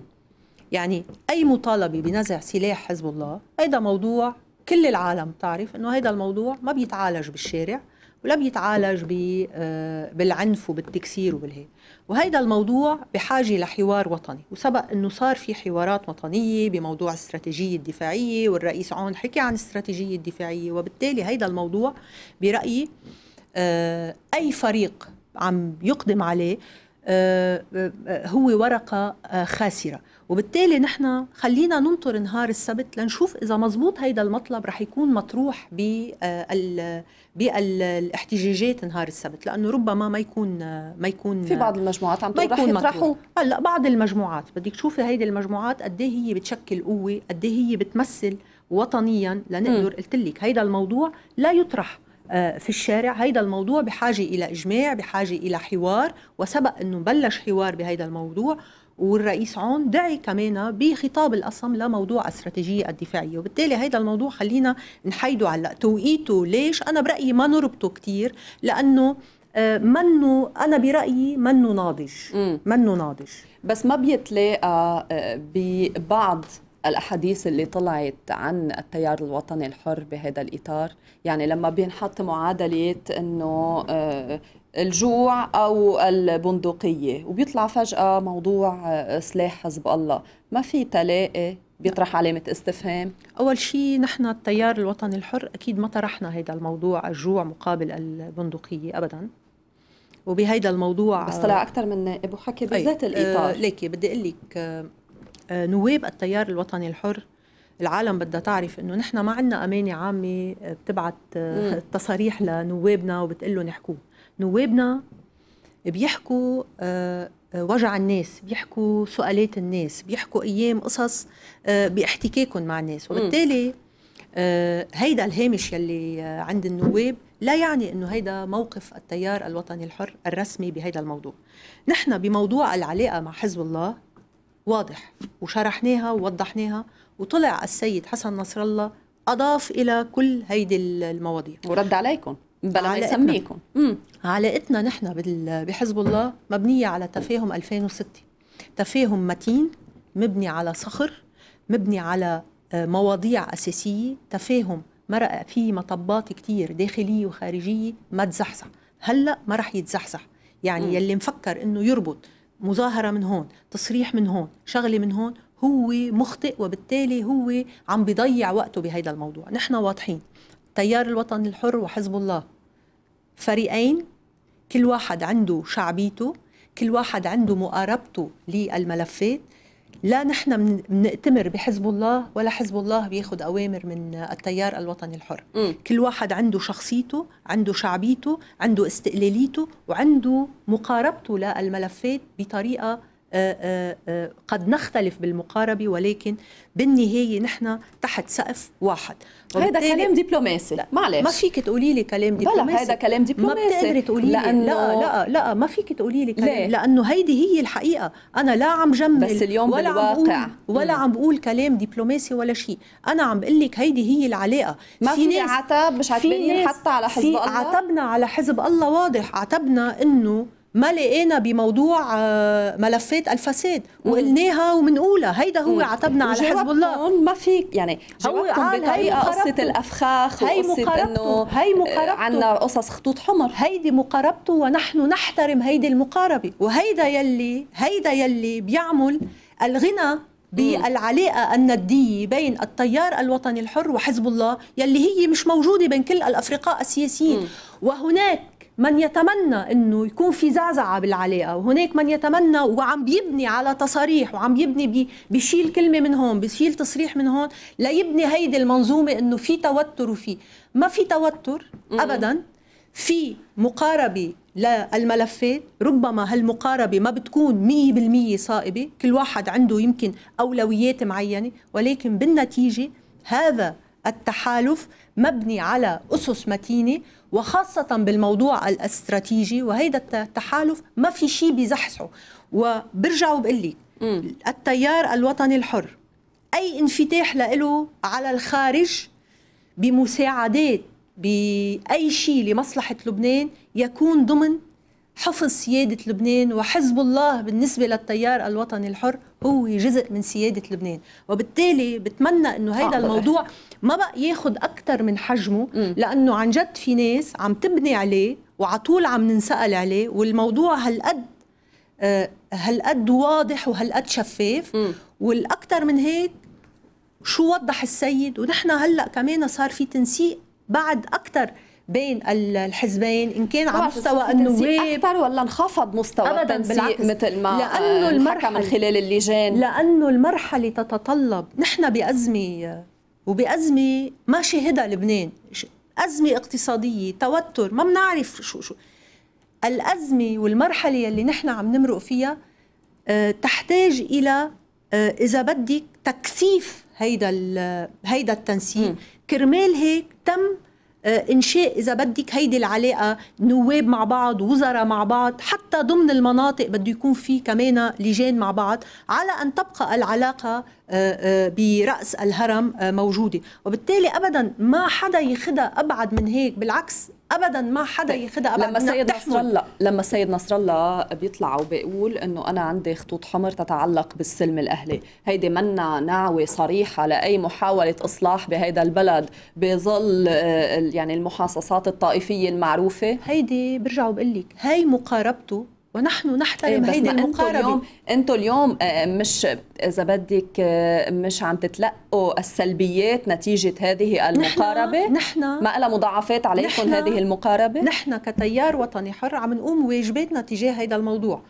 B: يعني أي مطالبة بنزع سلاح حزب الله هيدا موضوع كل العالم بتعرف انه هذا الموضوع ما بيتعالج بالشارع ولا بيتعالج آه، بالعنف وبالتكسير وبالهي وهيدا الموضوع بحاجة لحوار وطني وسبق أنه صار في حوارات وطنية بموضوع الاستراتيجية الدفاعية والرئيس عون حكي عن الاستراتيجية الدفاعية وبالتالي هيدا الموضوع برأيي آه، أي فريق عم يقدم عليه آه، هو ورقة خاسرة وبالتالي نحن خلينا ننطر نهار السبت لنشوف اذا مزبوط هيدا المطلب رح يكون مطروح بالاحتجاجات آه، نهار السبت لانه ربما ما يكون آه، ما يكون في بعض
A: المجموعات عم تقول رح يطرحوا
B: هلا بعض المجموعات بدك تشوفي هيدي المجموعات قد ايه هي بتشكل قوه قد ايه هي بتمثل وطنيا لنقدر قلت لك هيدا الموضوع لا يطرح آه، في الشارع هيدا الموضوع بحاجة إلى إجماع بحاجة إلى حوار وسبق أنه بلش حوار بهيدا الموضوع والرئيس عون دعي كمان بخطاب القسم لموضوع استراتيجية الدفاعية وبالتالي هذا الموضوع خلينا نحيده هلا توقيته ليش أنا برأيي ما نربطه كتير لأنه
A: آه، منه انا برايي منه ناضج منه ناضج بس ما بيتلاقى آه، ببعض الاحاديث اللي طلعت عن التيار الوطني الحر بهذا الاطار يعني لما بينحط معادله انه آه، الجوع او البندقيه وبيطلع فجاه موضوع آه، سلاح حزب الله ما في تلاقي بيطرح علامة استفهام؟ أول شيء نحن
B: التيار الوطني الحر أكيد ما طرحنا هذا الموضوع الجوع مقابل البندقية أبدا وبهيدا الموضوع بس طلع أكثر
A: من نائب وحكى بذات الإطار آه،
B: ليكي بدي أقول لك آه، نواب التيار الوطني الحر العالم بدها تعرف انه نحن ما عندنا امانه عامه آه، بتبعت آه، تصاريح لنوابنا وبتقول لهم احكوا نوابنا بيحكوا وجع الناس بيحكوا سؤالات الناس بيحكوا ايام قصص باحتكاكهم مع الناس وبالتالي هيدا الهامش يلي عند النواب لا يعني انه هيدا موقف التيار الوطني الحر الرسمي بهيدا الموضوع نحن بموضوع العلاقه مع حزب الله واضح وشرحناها ووضحناها وطلع السيد حسن نصر الله أضاف إلى كل هيدي المواضيع ورد عليكم بلا ما يسميكم علاقتنا نحن بحزب الله مبنية على تفاهم 2006 تفاهم متين مبني على صخر مبني على آه، مواضيع أساسية تفاهم مرق فيه مطبات كتير داخلية وخارجية ما تزحزح هلأ ما رح يتزحزح يعني يلي مفكر انه يربط مظاهره من هون تصريح من هون شغله من هون هو مخطئ وبالتالي هو عم بيضيع وقته بهيدا الموضوع نحن واضحين تيار الوطن الحر وحزب الله فريقين كل واحد عنده شعبيته كل واحد عنده مقاربته للملفات لا نحن بنأتمر بحزب الله ولا حزب الله بياخذ اوامر من التيار الوطني الحر م. كل واحد عنده شخصيته عنده شعبيته عنده استقلاليته وعنده مقاربته للملفات بطريقه آه، آه، آه، قد نختلف بالمقاربة ولكن بالنهاية نحن تحت سقف واحد هذا كلام دبلوماسي معلش ما فيك تقولي لي كلام دبلوماسي بلا هذا كلام دبلوماسي ما بتقدري تقولي لي لأنه... لا لا لا ما فيك تقولي لي كلام ليه؟ لانه هيدي هي الحقيقه انا لا عم جمل بس اليوم ولا بالواقع عم ولا عم بقول كلام دبلوماسي ولا شيء انا عم بقول لك هيدي هي العلاقه ما في, في عتب مش عاتبين حتى على حزب الله عتبنا على حزب الله واضح عتبنا انه ما لقينا بموضوع آه، ملفات الفساد
A: وقلناها وبنقولها هيدا هو عتبنا على حزب الله ما فيك يعني هو قال هي قصه الافخاخ هي مقاربته آه، هي مقاربته عندنا قصص خطوط حمر هيدي مقاربته
B: ونحن نحترم هيدي المقاربه وهيدا يلي هيدا يلي بيعمل الغنى بالعلاقة الندية بين التيار الوطني الحر وحزب الله يلي هي مش موجودة بين كل الأفرقاء السياسيين وهناك من يتمنى انه يكون في زعزعه بالعلاقه وهناك من يتمنى وعم بيبني على تصاريح وعم يبني بي بيشيل كلمه من هون بيشيل تصريح من هون ليبني هيدي المنظومه انه في توتر وفي ما في توتر ابدا في مقاربه للملفات ربما هالمقاربة ما بتكون 100% صائبة كل واحد عنده يمكن أولويات معينة ولكن بالنتيجة هذا التحالف مبني على أسس متينة وخاصة بالموضوع الاستراتيجي وهيدا التحالف ما في شيء بيزحزحه وبرجع وبقول لك التيار الوطني الحر أي انفتاح له على الخارج بمساعدات بأي شيء لمصلحة لبنان يكون ضمن حفظ سيادة لبنان وحزب الله بالنسبة للتيار الوطني الحر هو جزء من سيادة لبنان وبالتالي بتمنى أنه هيدا الموضوع ما بقى ياخد أكثر من حجمه لأنه عن جد في ناس عم تبني عليه وعطول عم ننسأل عليه والموضوع هالقد آه، هالقد واضح وهالقد شفاف والأكثر من هيك شو وضح السيد ونحن هلأ كمان صار في تنسيق بعد أكثر بين الحزبين ان كان على مستوى النواب
A: اكثر ولا انخفض مستوى ابدا بالعكس مثل ما لانه آه، المرحله من خلال اللجان لانه المرحله تتطلب نحن بازمه وبازمه
B: ما شهدها لبنان ازمه اقتصاديه توتر ما بنعرف شو شو الازمه والمرحله اللي نحن عم نمرق فيها آه، تحتاج الى آه، اذا بدك تكثيف هيدا هيدا التنسيق كرمال هيك تم آه، انشاء اذا بدك هيدي العلاقه نواب مع بعض وزراء مع بعض حتى ضمن المناطق بده يكون في كمان لجان مع بعض على ان تبقى العلاقه آه، آه، براس الهرم آه، موجوده وبالتالي ابدا ما حدا يخدها ابعد من هيك بالعكس ابدا ما حدا ياخذها طيب، ابدا لما سيد نصر الله
A: لما سيد نصر الله بيطلع وبيقول انه انا عندي خطوط حمر تتعلق بالسلم الاهلي هيدي منا نعوه صريحه لاي محاوله اصلاح بهيدا البلد بظل يعني المحاصصات الطائفيه المعروفه هيدي برجع وبقول لك هي مقاربته ونحن نحترم إيه هيدي المقاربه اليوم انتم اليوم آه، آه، مش اذا بدك آه، مش عم تتلقوا السلبيات نتيجه هذه المقاربه نحن, نحن ما لها مضاعفات عليكم هذه المقاربه نحن كتيار وطني حر
B: عم نقوم واجباتنا تجاه هذا الموضوع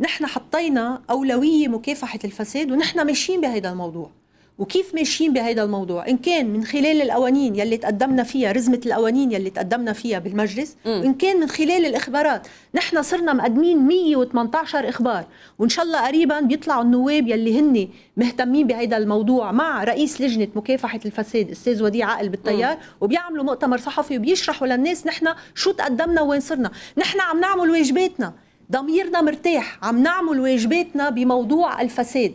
B: نحن حطينا اولويه مكافحه الفساد ونحن ماشيين بهذا الموضوع وكيف ماشيين بهذا الموضوع ان كان من خلال القوانين يلي تقدمنا فيها رزمه القوانين يلي تقدمنا فيها بالمجلس وان كان من خلال الاخبارات نحن صرنا مقدمين 118 اخبار وان شاء الله قريبا بيطلعوا النواب يلي هن مهتمين بهذا الموضوع مع رئيس لجنه مكافحه الفساد استاذ وديع عقل بالتيار م. وبيعملوا مؤتمر صحفي وبيشرحوا للناس نحن شو تقدمنا وين صرنا نحن عم نعمل واجباتنا ضميرنا مرتاح عم نعمل واجباتنا بموضوع الفساد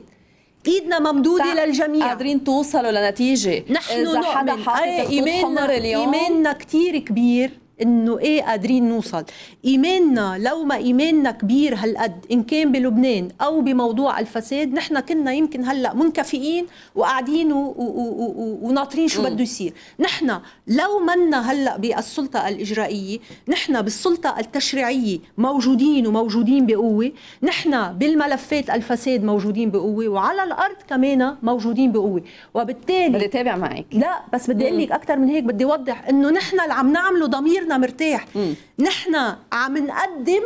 A: ايدنا ممدوده للجميع قادرين توصلوا لنتيجه نحن اذا حدا حاطط إيه، خطوط اليوم ايماننا كثير كبير انه ايه قادرين نوصل
B: ايماننا لو ما ايماننا كبير هالقد ان كان بلبنان او بموضوع الفساد نحن كنا يمكن هلا منكفئين وقاعدين وناطرين شو بده يصير نحن لو منا هلا بالسلطه الاجرائيه نحن بالسلطه التشريعيه موجودين وموجودين بقوه نحن بالملفات الفساد موجودين بقوه وعلى الارض كمان موجودين بقوه وبالتالي بدي تابع معك لا بس بدي اقول لك اكثر من هيك بدي اوضح انه نحن اللي عم نعمله ضمير ضميرنا مرتاح نحن عم
A: نقدم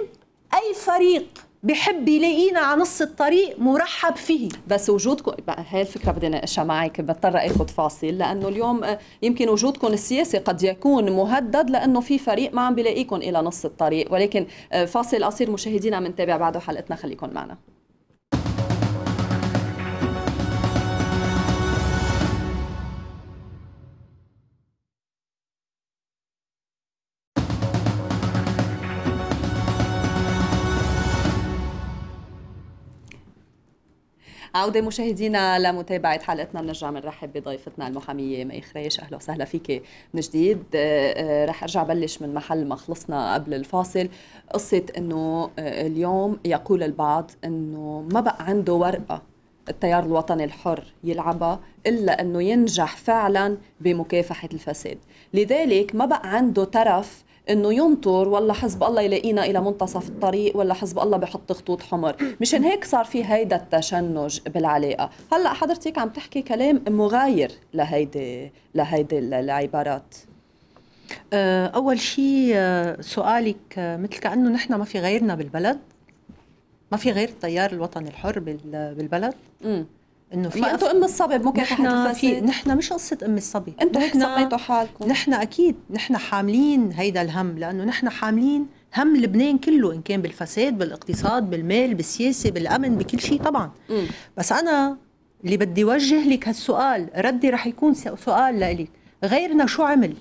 A: اي فريق بحب يلاقينا على نص الطريق مرحب فيه بس وجودكم هاي الفكره بدي اناقشها معك بضطر اخذ فاصل لانه اليوم آه، يمكن وجودكم السياسي قد يكون مهدد لانه في فريق ما عم بيلاقيكم الى نص الطريق ولكن آه، فاصل قصير مشاهدينا بنتابع بعده حلقتنا خليكم معنا عودة مشاهدينا لمتابعة حلقتنا بنرجع بنرحب بضيفتنا المحامية مي خريش أهلا وسهلا فيك من جديد آه، آه، رح أرجع بلش من محل ما خلصنا قبل الفاصل قصة أنه آه، اليوم يقول البعض أنه ما بقى عنده ورقة التيار الوطني الحر يلعبها إلا أنه ينجح فعلا بمكافحة الفساد لذلك ما بقى عنده طرف انه ينطر ولا حزب الله يلاقينا الى منتصف الطريق ولا حزب الله بحط خطوط حمر مشان هيك صار في هيدا التشنج بالعلاقه هلا حضرتك عم تحكي كلام مغاير لهيدي لهيدي العبارات أه، اول شيء
B: أه، سؤالك أه، مثل كانه نحن ما في غيرنا بالبلد ما في غير التيار الوطني الحر بالبلد م. انه في انتم ام الصبي ممكن نحن في نحن مش قصه ام الصبي انتم هيك سميتوا حالكم نحن اكيد نحن حاملين هيدا الهم لانه نحن حاملين هم لبنان كله ان كان بالفساد بالاقتصاد بالمال بالسياسه بالامن بكل شيء طبعا م. بس انا اللي بدي وجه لك هالسؤال ردي رح يكون سؤال لإلك غيرنا شو عمل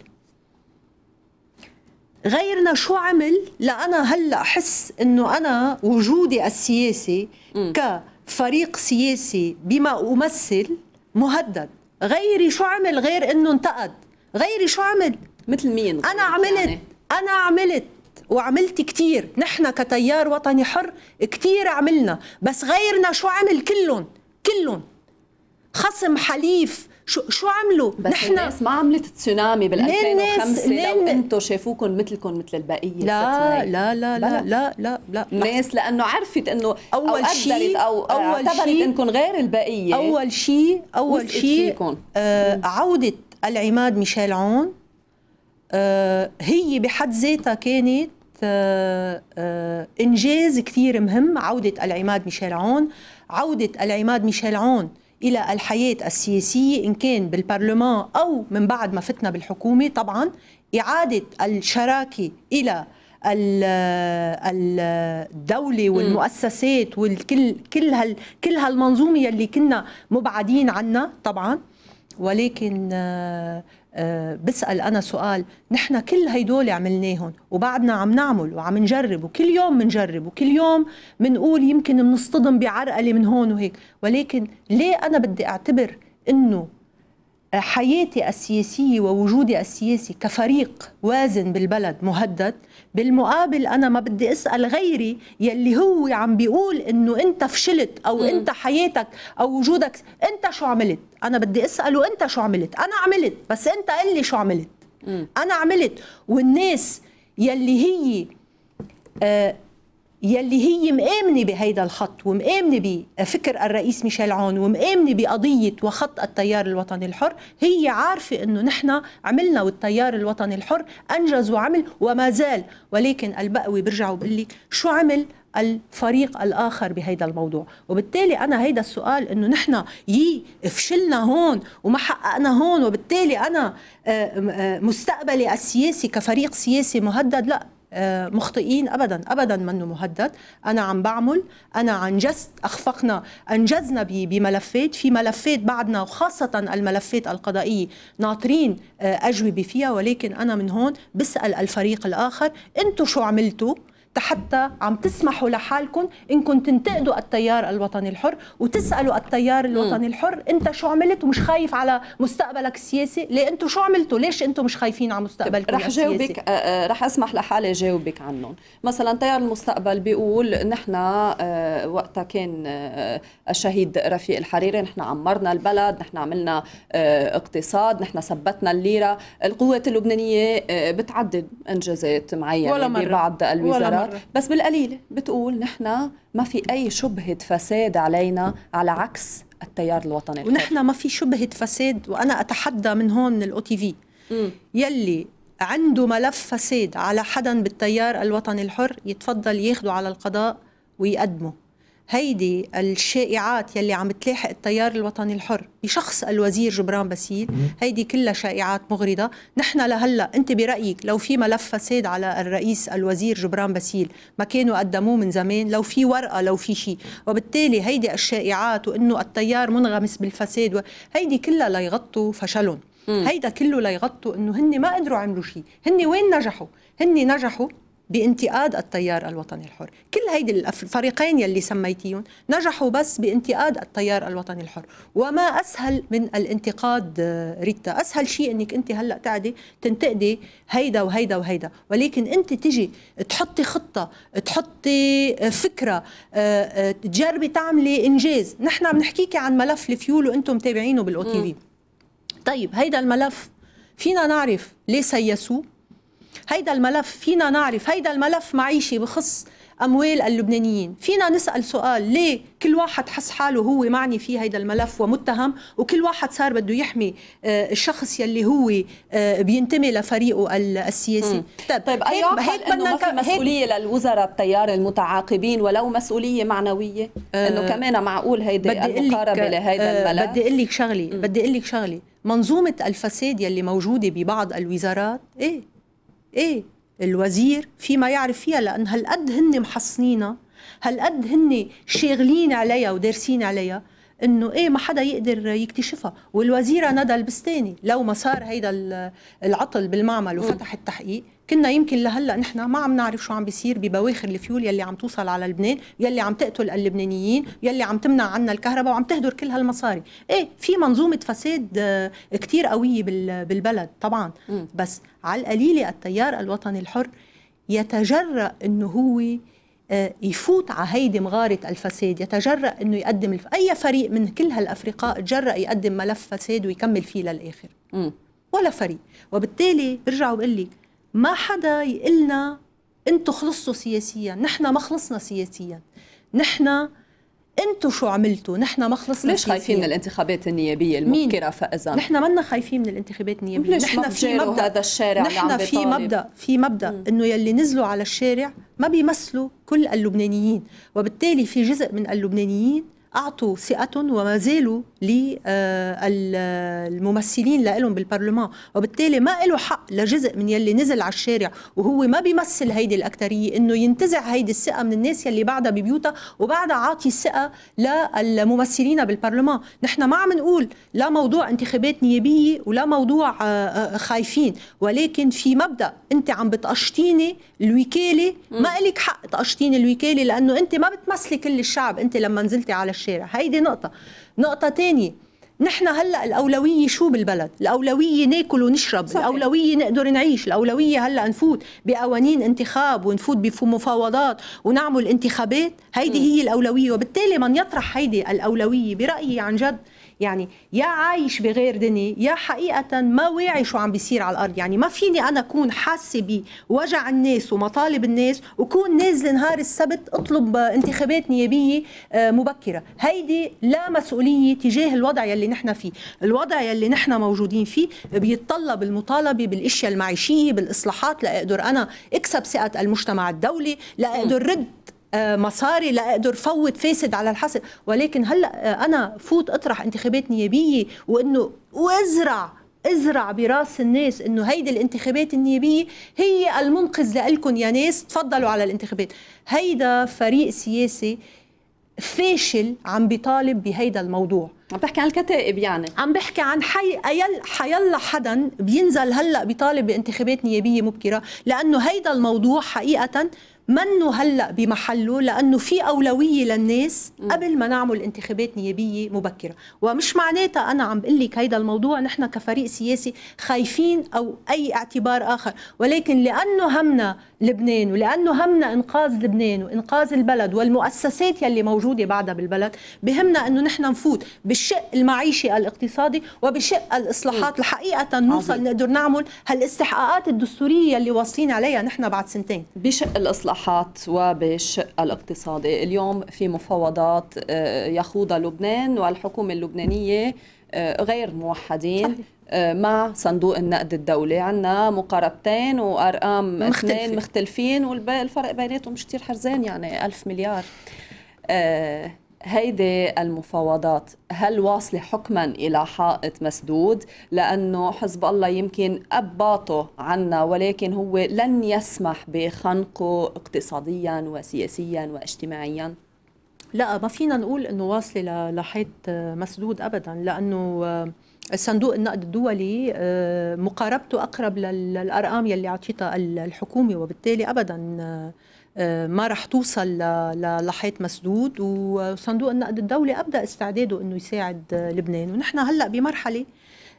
B: غيرنا شو عمل لانا هلا احس انه انا وجودي السياسي ك فريق سياسي بما أمثل مهدد غيري شو عمل غير انه انتقد غيري شو عمل مثل مين انا يعني عملت يعني. انا عملت وعملت كثير نحن كتيار وطني حر كثير عملنا بس غيرنا شو عمل كلهم
A: كلهم خصم حليف شو شو عملوا بس نحن الناس ما عملت تسونامي بال 2005 لو انتم شافوكم مثلكم مثل البقيه لا لا لا لا لا لا لا الناس لانه عرفت انه اول أو شيء او اول شيء انكم غير البقيه اول شيء اول شيء
B: آه عوده العماد ميشيل عون آه هي بحد ذاتها كانت آه، آه، انجاز كثير مهم عوده العماد ميشيل عون عوده العماد ميشيل عون الى الحياه السياسيه ان كان بالبرلمان او من بعد ما فتنا بالحكومه طبعا اعاده الشراكه الى آه، آه، الدوله والمؤسسات والكل كل هال كل هالمنظومه اللي كنا مبعدين عنها طبعا ولكن آه، بسال انا سؤال نحن كل هيدول عملناهم وبعدنا عم نعمل وعم نجرب وكل يوم منجرب وكل يوم منقول يمكن منصطدم بعرقله من هون وهيك ولكن ليه انا بدي اعتبر انه حياتي السياسية ووجودي السياسي كفريق وازن بالبلد مهدد بالمقابل أنا ما بدي أسأل غيري يلي هو عم بيقول إنه أنت فشلت أو م. أنت حياتك أو وجودك أنت شو عملت أنا بدي أسأله أنت شو عملت أنا عملت بس أنت قل لي شو عملت م. أنا عملت والناس يلي هي آه يلي هي مآمنة بهيدا الخط ومآمنة بفكر الرئيس ميشيل عون ومآمنة بقضية وخط التيار الوطني الحر هي عارفة أنه نحن عملنا والتيار الوطني الحر أنجز وعمل وما زال ولكن البقوي برجع وبقول لك شو عمل الفريق الاخر بهيدا الموضوع وبالتالي انا هيدا السؤال انه نحن يي فشلنا هون وما حققنا هون وبالتالي انا آه، آه، مستقبلي السياسي كفريق سياسي مهدد لا مخطئين ابدا ابدا منه مهدد انا عم بعمل انا عن اخفقنا انجزنا بملفات في ملفات بعدنا وخاصه الملفات القضائيه ناطرين آه، اجوبه فيها ولكن انا من هون بسال الفريق الاخر انتم شو عملتوا حتى عم تسمحوا لحالكم انكم تنتقدوا التيار الوطني الحر وتسالوا التيار الوطني الحر انت شو عملت ومش خايف على مستقبلك السياسي ليه انتم شو عملتوا
A: ليش انتم مش خايفين على مستقبلكم رح السياسي رح جاوبك آه، آه، رح اسمح لحالي جاوبك عنهم مثلا تيار المستقبل بيقول نحن آه، وقتها كان الشهيد رفيق الحريري نحن عمرنا البلد نحن عملنا اقتصاد نحن ثبتنا الليره القوات اللبنانيه بتعدد انجازات معينه ببعض الوزارات القرار بس بالقليل بتقول نحن ما في أي شبهة فساد علينا على عكس التيار الوطني ونحن ما في شبهة فساد وأنا أتحدى من هون من الأو تي في
B: يلي عنده ملف فساد على حدا بالتيار الوطني الحر يتفضل ياخده على القضاء ويقدمه هيدي الشائعات يلي عم تلاحق التيار الوطني الحر بشخص الوزير جبران باسيل هيدي كلها شائعات مغرضة نحن لهلا أنت برأيك لو في ملف فساد على الرئيس الوزير جبران باسيل ما كانوا قدموه من زمان لو في ورقة لو في شيء وبالتالي هيدي الشائعات وأنه التيار منغمس بالفساد هيدي كلها ليغطوا فشلهم هيدا كله ليغطوا أنه هن ما قدروا عملوا شيء هن وين نجحوا هن نجحوا بانتقاد التيار الوطني الحر كل هيدي الفريقين يلي سميتيهم نجحوا بس بانتقاد التيار الوطني الحر وما أسهل من الانتقاد آه، ريتا أسهل شيء أنك أنت هلأ تعدي تنتقدي هيدا وهيدا وهيدا ولكن أنت تجي تحطي خطة تحطي آه، فكرة آه، تجربي تعملي إنجاز نحن عم عن ملف الفيول وأنتم متابعينه بالأو تي في طيب هيدا الملف فينا نعرف ليه سيسوه هيدا الملف فينا نعرف هيدا الملف معيشي بخص اموال اللبنانيين فينا نسال سؤال ليه كل واحد حس حاله هو معني في هيدا الملف ومتهم وكل واحد صار بده يحمي آه، الشخص يلي هو آه،
A: بينتمي لفريقه
B: السياسي
A: طيب, طيب هيك هيك بدنا ما في مسؤوليه للوزراء التيار المتعاقبين ولو مسؤوليه معنويه آه انه كمان معقول هيدي المقاربه لهيدا الملف بدي
B: اقول لك آه، شغله بدي اقول لك شغله منظومه الفساد يلي موجوده ببعض الوزارات ايه ايه الوزير فيما يعرف فيها لان هالقد هن محصنينا هالقد هن شاغلين عليها ودارسين عليها انه ايه ما حدا يقدر يكتشفها والوزيره ندى البستاني لو ما صار هيدا العطل بالمعمل وفتح التحقيق كنا يمكن لهلا نحن ما عم نعرف شو عم بيصير ببواخر الفيول يلي عم توصل على لبنان يلي عم تقتل اللبنانيين يلي عم تمنع عنا الكهرباء وعم تهدر كل هالمصاري ايه في منظومه فساد آه، كتير قويه بالبلد طبعا م. بس على القليله التيار الوطني الحر يتجرأ انه هو آه، يفوت على هيدي مغارة الفساد يتجرأ أنه يقدم الف... أي فريق من كل هالأفرقاء تجرأ يقدم ملف فساد ويكمل فيه للآخر م. ولا فريق وبالتالي برجع وبقول لك ما حدا يقلنا انتو خلصتوا سياسيا نحنا ما خلصنا سياسيا نحنا انتو شو عملتوا نحنا ما خلصنا
A: ليش خايفين سياسياً. من الانتخابات النيابيه المبكره فاذا نحنا
B: منا خايفين من الانتخابات النيابيه ليش نحنا في مبدا هذا الشارع نحنا في طالب. مبدا في مبدا انه يلي نزلوا على الشارع ما بيمثلوا كل اللبنانيين وبالتالي في جزء من اللبنانيين اعطوا ثقتهم وما زالوا للممثلين لهم بالبرلمان وبالتالي ما له حق لجزء من يلي نزل على الشارع وهو ما بيمثل هيدي الأكترية إنه ينتزع هيدي الثقة من الناس يلي بعدها ببيوتها وبعدها عاطي الثقة للممثلين بالبرلمان نحن ما عم نقول لا موضوع انتخابات نيابية ولا موضوع آه، آه، خايفين ولكن في مبدأ أنت عم بتقشطيني الوكالة ما لك حق تقشطيني الوكالة لأنه أنت ما بتمثلي كل الشعب أنت لما نزلتي على الشارع هيدي نقطة نقطة تانية نحن هلا الاولويه شو بالبلد؟ الاولويه ناكل ونشرب، صحيح. الاولويه نقدر نعيش، الاولويه هلا نفوت بقوانين انتخاب ونفوت بمفاوضات ونعمل انتخابات، هيدي م. هي الاولويه وبالتالي من يطرح هيدي الاولويه برايي عن جد يعني يا عايش بغير دني يا حقيقة ما واعي شو عم بيصير على الأرض يعني ما فيني أنا أكون حاسة بوجع الناس ومطالب الناس وكون نازلة نهار السبت أطلب انتخابات نيابية آه، مبكرة هيدي لا مسؤولية تجاه الوضع يلي نحن فيه الوضع يلي نحن موجودين فيه بيتطلب المطالبة بالأشياء المعيشية بالإصلاحات لأقدر أنا أكسب ثقة المجتمع الدولي لأقدر رد آه، مصاري لا اقدر فوت فاسد على الحصد ولكن هلا آه، انا فوت اطرح انتخابات نيابيه وانه وازرع ازرع براس الناس انه هيدي الانتخابات النيابيه هي المنقذ لكم يا ناس تفضلوا على الانتخابات هيدا فريق سياسي فاشل عم بيطالب بهيدا الموضوع عم بحكي عن الكتائب يعني عم بحكي عن حي أيل حيلا حدا بينزل هلا بيطالب بانتخابات نيابيه مبكره لانه هيدا الموضوع حقيقه منه هلا بمحله لانه في اولويه للناس قبل ما نعمل انتخابات نيابيه مبكره ومش معناتها انا عم بقول لك هيدا الموضوع نحن كفريق سياسي خايفين او اي اعتبار اخر ولكن لانه همنا لبنان ولانه همنا انقاذ لبنان وانقاذ البلد والمؤسسات يلي موجوده بعدها بالبلد بهمنا انه نحن نفوت بالشق المعيشي الاقتصادي وبشق الاصلاحات الحقيقه إيه. نوصل نقدر نعمل
A: هالاستحقاقات الدستوريه اللي واصلين عليها نحن بعد سنتين بشق الاصلاح المصلحات وبالشق الاقتصادي اليوم في مفاوضات آه، يخوضها لبنان والحكومة اللبنانية آه، غير موحدين آه، مع صندوق النقد الدولي عندنا مقاربتين وارقام مختلفين. اثنين مختلفين والفرق بيناتهم مش كثير حرزان يعني ألف مليار هيدي المفاوضات هل واصلة حكما إلى حائط مسدود لأنه حزب الله يمكن أباطه عنا ولكن هو لن يسمح بخنقه اقتصاديا وسياسيا واجتماعيا لا ما فينا نقول انه واصله لحيط
B: مسدود ابدا لانه صندوق النقد الدولي آه، مقاربته اقرب للارقام يلي اعطيتها الحكومه وبالتالي ابدا آه، ما رح توصل لحيط مسدود وصندوق النقد الدولي ابدا استعداده انه يساعد آه، لبنان ونحن هلا بمرحله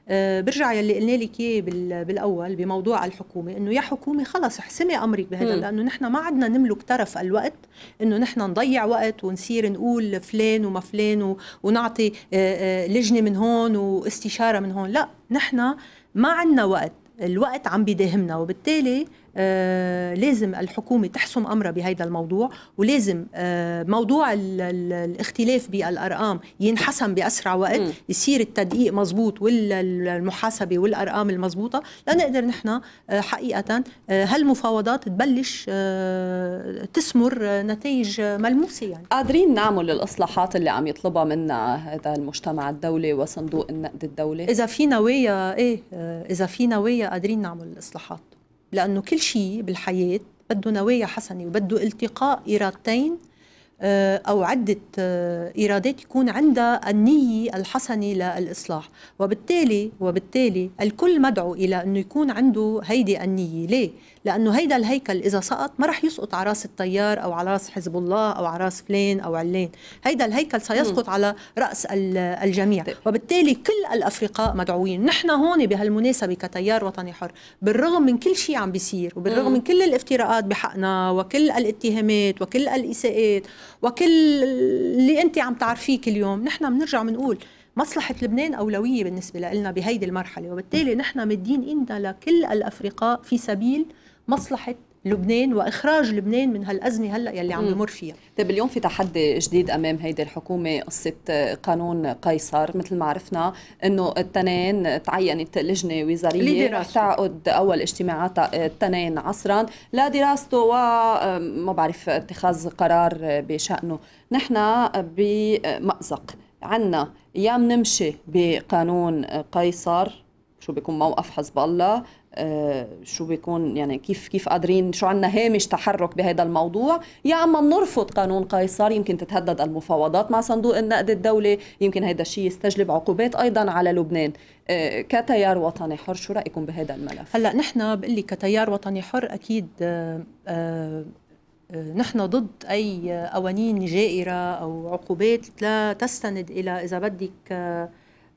B: آه، برجع يلي قلنا لك اياه بالاول بموضوع الحكومه انه يا حكومه خلص احسمي امرك بهذا لانه نحن ما عدنا نملك ترف الوقت انه نحن نضيع وقت ونصير نقول فلان وما فلان ونعطي آه، لجنه من هون واستشاره من هون لا نحن ما عندنا وقت الوقت عم بيداهمنا وبالتالي آه، لازم الحكومة تحسم أمرها بهذا الموضوع ولازم آه، موضوع الاختلاف بالأرقام ينحسم بأسرع وقت يصير التدقيق مضبوط والمحاسبة والأرقام المضبوطة لنقدر نحن آه، حقيقة هالمفاوضات تبلش تثمر نتائج ملموسة يعني
A: قادرين نعمل الإصلاحات اللي عم يطلبها منا هذا المجتمع الدولي وصندوق النقد الدولي إذا
B: في نوايا إيه إذا في نوايا قادرين نعمل الإصلاحات لأنه كل شيء بالحياة بده نوايا حسنة وبده التقاء إرادتين آه، أو عدة آه، إرادات يكون عندها النية الحسنة للإصلاح وبالتالي وبالتالي الكل مدعو إلى أنه يكون عنده هيدي النية ليه؟ لانه هيدا الهيكل اذا سقط ما راح يسقط على راس التيار او على راس حزب الله او على راس فلان او علان هيدا الهيكل سيسقط م. على راس الجميع طيب. وبالتالي كل الافرقاء مدعوين نحن هون بهالمناسبه كتيار وطني حر بالرغم من كل شيء عم بيصير وبالرغم م. من كل الافتراءات بحقنا وكل الاتهامات وكل الاساءات وكل اللي انت عم تعرفيه كل يوم نحن بنرجع بنقول مصلحة لبنان أولوية بالنسبة لنا بهيدي المرحلة وبالتالي نحن مدين إنا لكل
A: الأفرقاء في سبيل مصلحه لبنان واخراج لبنان من هالازمه هلا يلي عم نمر فيها طيب اليوم في تحدي جديد امام هيدي الحكومه قصه قانون قيصر مثل ما عرفنا انه التنين تعينت لجنه وزاريه رح تعقد اول اجتماعاتها التنين عصرا لدراسته وما بعرف اتخاذ قرار بشانه نحن بمازق عنا يا بنمشي بقانون قيصر شو بيكون موقف حزب الله آه، شو بيكون يعني كيف كيف قادرين شو عندنا هامش تحرك بهذا الموضوع يا اما بنرفض قانون قيصر يمكن تتهدد المفاوضات مع صندوق النقد الدولي يمكن هذا الشيء يستجلب عقوبات ايضا على لبنان آه، كتيار وطني حر شو رايكم بهذا الملف
B: هلا نحن بقول لي كتيار وطني حر اكيد آه، نحن ضد اي قوانين جائره او عقوبات لا تستند الى اذا بدك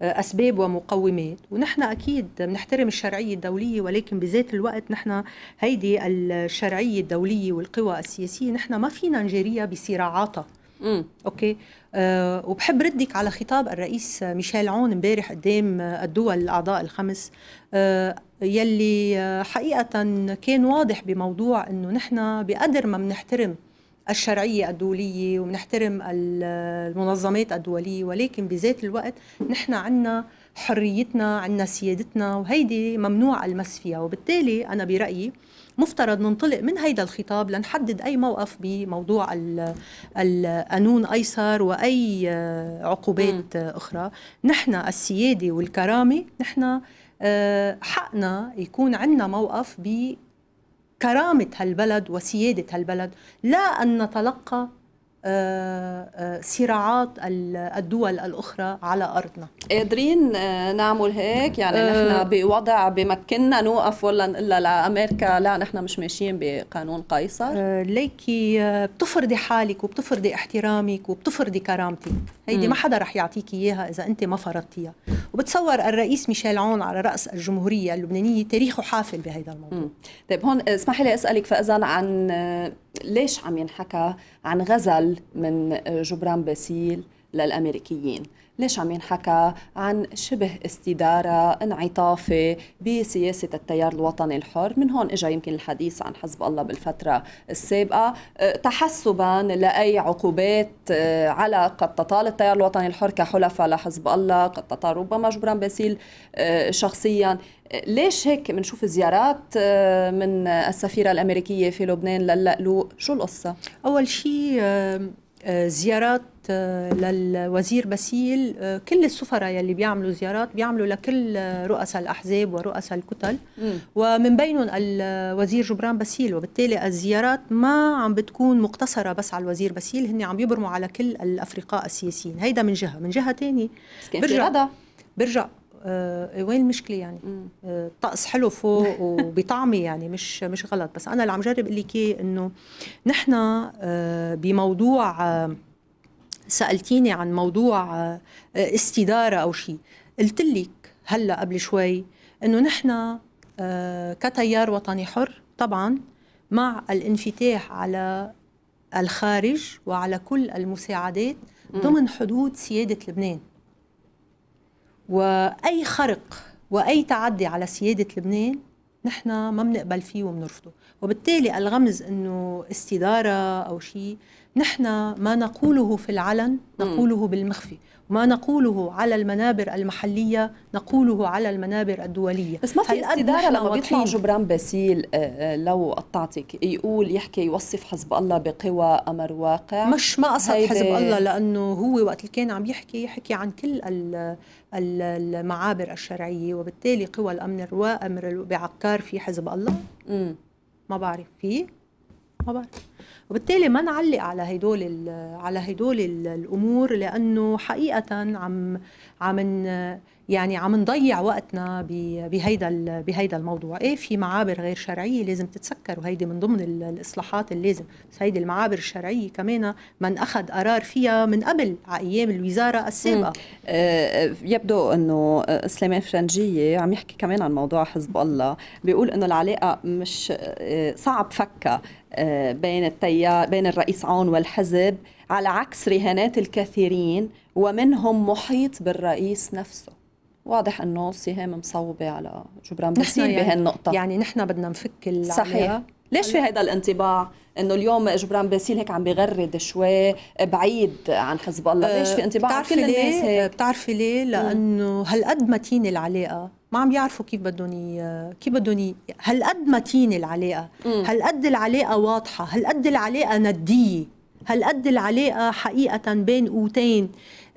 B: أسباب ومقومات ونحن أكيد بنحترم الشرعية الدولية ولكن بذات الوقت نحن هيدي الشرعية الدولية والقوى السياسية نحن ما فينا نجاريها بصراعاتها مم. اوكي أه وبحب ردك على خطاب الرئيس ميشيل عون امبارح قدام الدول الاعضاء الخمس أه يلي حقيقه كان واضح بموضوع انه نحن بقدر ما بنحترم الشرعية الدولية وبنحترم المنظمات الدولية ولكن بذات الوقت نحن عنا حريتنا عنا سيادتنا وهيدي ممنوع المس فيها وبالتالي أنا برأيي مفترض ننطلق من هيدا الخطاب لنحدد أي موقف بموضوع القانون أيسر وأي عقوبات أخرى نحن السيادة والكرامة نحن آه، حقنا يكون عنا موقف ب كرامة هالبلد وسيادة هالبلد لا أن نتلقى آه، آه، صراعات الدول الاخرى
A: على ارضنا قادرين آه، نعمل هيك يعني نحن بوضع بمكننا نوقف ولا نقول لامريكا لا نحن مش ماشيين بقانون قيصر ليكي بتفرضي حالك وبتفرضي احترامك وبتفرضي كرامتك هيدي ما حدا رح يعطيك اياها
B: اذا انت ما فرضتيها وبتصور الرئيس ميشيل عون على راس الجمهوريه اللبنانيه تاريخه
A: حافل بهذا الموضوع طيب هون اسمحي لي اسالك فاذا عن آه، ليش عم ينحكى عن غزل من جبران باسيل للامريكيين ليش عم ينحكى عن شبه استدارة انعطافة بسياسة التيار الوطني الحر من هون إجا يمكن الحديث عن حزب الله بالفترة السابقة أه، تحسبا لأي عقوبات أه، على قد تطال التيار الوطني الحر كحلفاء لحزب الله قد تطال ربما جبران باسيل أه، شخصيا ليش هيك بنشوف زيارات من السفيرة الأمريكية في لبنان للألوء شو القصة؟
B: أول شيء زيارات آه، للوزير باسيل آه، كل السفراء يلي بيعملوا زيارات بيعملوا لكل رؤساء الاحزاب ورؤساء الكتل ومن بينهم الوزير جبران باسيل وبالتالي الزيارات ما عم بتكون مقتصره بس على الوزير باسيل هن عم يبرموا على كل الافرقاء السياسيين هيدا من جهه من جهه ثانيه برجع برجع آه وين المشكله يعني آه حلو فوق وبطعمي يعني مش مش غلط بس انا اللي عم جرب اقول لك انه نحن آه بموضوع آه سالتيني عن موضوع آه، آه، استداره او شيء قلت لك هلا قبل شوي انه نحن آه، كتيار وطني حر طبعا مع الانفتاح على الخارج وعلى كل المساعدات ضمن حدود سياده لبنان واي خرق واي تعدي على سياده لبنان نحن ما بنقبل فيه وبنرفضه وبالتالي الغمز انه استداره او شيء نحن ما نقوله في العلن نقوله بالمخفي ما نقوله على المنابر المحلية نقوله على المنابر الدولية بس ما في استدارة لما بيطلع
A: جبران باسيل آه، آه، لو قطعتك يقول يحكي يوصف حزب الله بقوى أمر واقع مش ما قصد حزب الله
B: لأنه هو وقت اللي كان عم يحكي حكي عن كل المعابر الشرعية وبالتالي قوى الأمن الواقع بعكار في حزب الله مم. ما بعرف فيه ما بعرف وبالتالي ما نعلق على هدول على هدول الامور لانه حقيقه عم عم يعني عم نضيع وقتنا بهيدا بهيدا الموضوع ايه في معابر غير شرعيه لازم تتسكر وهيدي من ضمن الاصلاحات اللي لازم بس هيدي المعابر الشرعيه كمان من اخذ قرار فيها من قبل على ايام الوزاره السابقه
A: آه يبدو انه سليمان فرنجيه عم يحكي كمان عن موضوع حزب الله بيقول انه العلاقه مش آه، صعب فكها آه، بين التيار بين الرئيس عون والحزب على عكس رهانات الكثيرين ومنهم محيط بالرئيس نفسه واضح انه سهام مصوبه على جبران باسيل يعني بهالنقطه يعني نحن بدنا نفك صحيح ليش في هذا الانطباع انه اليوم جبران باسيل هيك عم بغرد شوي بعيد عن حزب الله أه، ليش في انطباع بتعرفي كل الناس هيك بتعرفي
B: ليه لانه هالقد متينه العلاقه ما عم يعرفوا كيف بدهم كيف بدهم هالقد متينه العلاقه هالقد العلاقه واضحه هالقد العلاقه نديه هالقد العلاقه حقيقه بين قوتين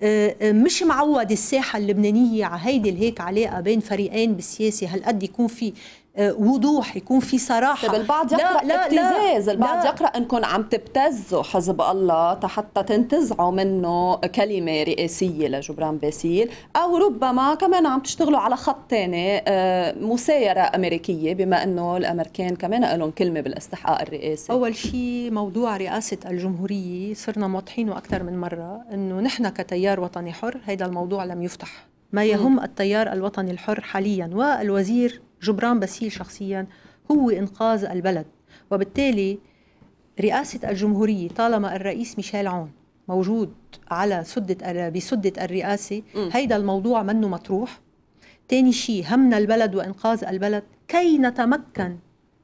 B: آه، آه، مش معود الساحه اللبنانيه على هيدي الهيك علاقه بين فريقين بالسياسه هالقد يكون في آه، وضوح يكون في صراحه طيب البعض يقرا لا لا ابتزاز لا البعض لا يقرا
A: انكم عم تبتزوا حزب الله حتى تنتزعوا منه كلمه رئاسيه لجبران باسيل او ربما كمان عم تشتغلوا على خط ثاني آه، مسايره امريكيه بما انه الامريكان كمان لهم كلمه بالاستحقاق الرئاسي اول شيء موضوع رئاسه
B: الجمهوريه صرنا واضحينه اكثر من مره انه نحن كتيار وطني حر هذا الموضوع لم يفتح ما يهم التيار الوطني الحر حاليا والوزير جبران باسيل شخصيا هو إنقاذ البلد وبالتالي رئاسة الجمهورية طالما الرئيس ميشيل عون موجود على سدة بسدة الرئاسة هيدا الموضوع منه مطروح تاني شيء همنا البلد وإنقاذ البلد كي نتمكن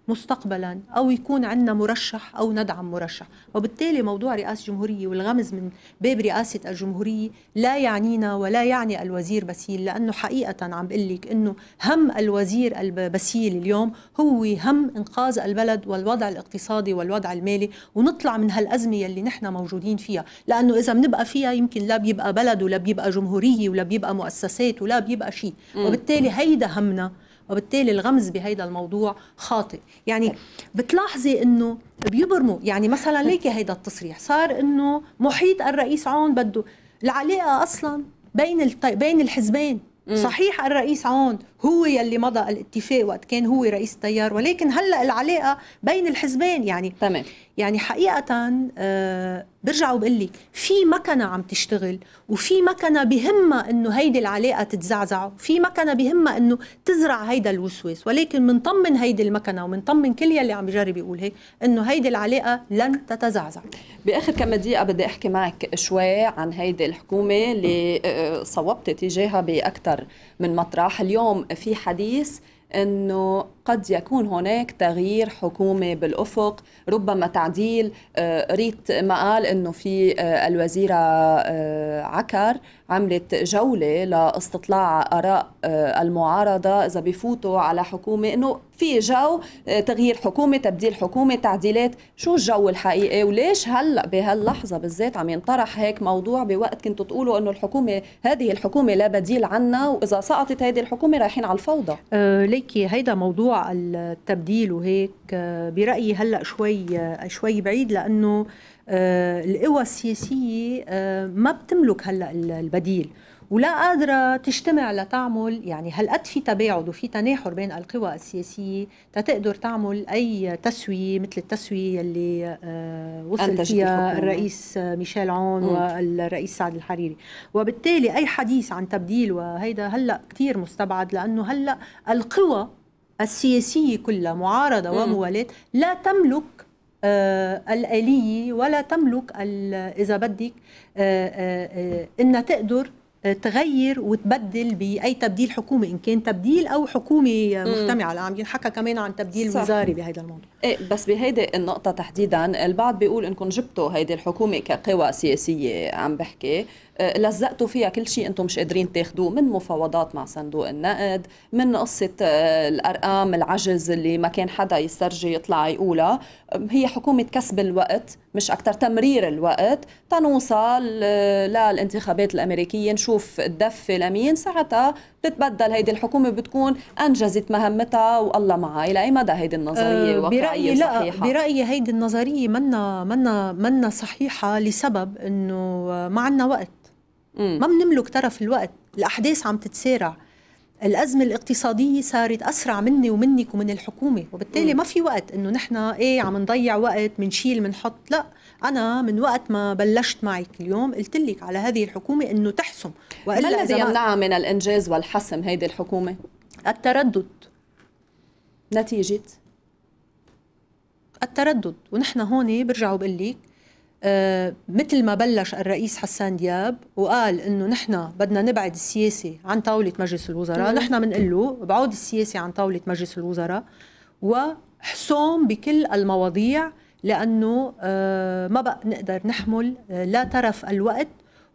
B: مستقبلا او يكون عندنا مرشح او ندعم مرشح وبالتالي موضوع رئاسه جمهوريه والغمز من باب رئاسه الجمهوريه لا يعنينا ولا يعني الوزير بسيل لانه حقيقه عم بقول لك انه هم الوزير البسيل اليوم هو هم انقاذ البلد والوضع الاقتصادي والوضع المالي ونطلع من هالازمه يلي نحن موجودين فيها لانه اذا بنبقى فيها يمكن لا بيبقى بلد ولا بيبقى جمهوريه ولا بيبقى مؤسسات ولا بيبقى شيء وبالتالي هيدا همنا وبالتالي الغمز بهيدا الموضوع خاطئ يعني بتلاحظي انه بيبرموا يعني مثلا ليك هيدا التصريح صار انه محيط الرئيس عون بده العلاقه اصلا بين بين الحزبين صحيح الرئيس عون هو يلي مضى الاتفاق وقت كان هو رئيس التيار ولكن هلا العلاقه بين الحزبين يعني تمام يعني حقيقه آه برجع وبقول لك في مكنه عم تشتغل وفي مكنه بهمها انه هيدي العلاقه تتزعزع في مكنه بهمها انه تزرع هيدا الوسواس ولكن منطمن
A: هيدي المكنه ومنطمن كل يلي عم يجرب يقول هيك انه هيدي العلاقه لن تتزعزع باخر كم دقيقه بدي احكي معك شوي عن هيدي الحكومه اللي آه، آه، صوبت تجاهها باكثر من مطرح اليوم في حديث انه قد يكون هناك تغيير حكومي بالافق ربما تعديل آه، ريت ما قال انه في آه، الوزيره آه، عكر عملت جولة لاستطلاع آراء آه، المعارضة إذا بفوتوا على حكومة إنه في جو آه، تغيير حكومة تبديل حكومة تعديلات شو الجو الحقيقي وليش هلأ بهاللحظة بالذات عم ينطرح هيك موضوع بوقت كنتوا تقولوا إنه الحكومة هذه الحكومة لا بديل عنا وإذا سقطت هذه الحكومة رايحين على الفوضى أه ليكي هيدا موضوع
B: التبديل وهيك آه، برأيي هلأ شوي شوي بعيد لأنه آه، القوى السياسيه آه، ما بتملك هلا البديل ولا قادرة تجتمع لتعمل يعني هالقد في تباعد وفي تناحر بين القوى السياسية تتقدر تعمل أي تسوية مثل التسوية اللي آه، وصل فيها الرئيس ميشيل عون مم. والرئيس سعد الحريري وبالتالي أي حديث عن تبديل وهيدا هلأ كتير مستبعد لأنه هلأ القوى السياسية كلها معارضة وموالاة لا تملك آه، الآلية ولا تملك إذا بدك آه، آه، إنها تقدر تغير وتبدل باي تبديل حكومي ان كان تبديل او حكومه مجتمعه عم ينحكى كمان عن تبديل وزاري بهذا الموضوع
A: ايه بس بهيدي النقطه تحديدا البعض بيقول انكم جبتوا هيدي الحكومه كقوى سياسيه عم بحكي آه، لزقتوا فيها كل شيء انتم مش قادرين تاخذوه من مفاوضات مع صندوق النقد من قصه آه، الارقام العجز اللي ما كان حدا يسترجي يطلع يقولها آه، هي حكومه كسب الوقت مش اكثر تمرير الوقت تنوصل للانتخابات الامريكيه نشوف الدفه لمين ساعتها بتتبدل هيدي الحكومه بتكون انجزت مهمتها والله معها الى اي مدى هيدي النظريه أه واقعيه صحيحه برايي هيدي النظريه منا
B: منا منا صحيحه لسبب انه ما عندنا وقت ما بنملك طرف الوقت الأحداث عم تتسارع الأزمة الاقتصادية صارت أسرع مني ومنك ومن الحكومة وبالتالي ما في وقت إنه نحن إيه عم نضيع وقت منشيل منحط لا أنا من وقت ما بلشت معك اليوم قلت لك على هذه الحكومة إنه تحسم وإلا ما الذي يمنعها
A: من الإنجاز والحسم هذه الحكومة؟ التردد نتيجة التردد ونحن هون برجع وبقول لك
B: آه، مثل ما بلش الرئيس حسان دياب وقال انه نحن بدنا نبعد السياسه عن طاوله مجلس الوزراء، نحن بنقول له بعود السياسه عن طاوله مجلس الوزراء وحسوم بكل المواضيع لانه آه، ما بقى نقدر نحمل آه، لا ترف الوقت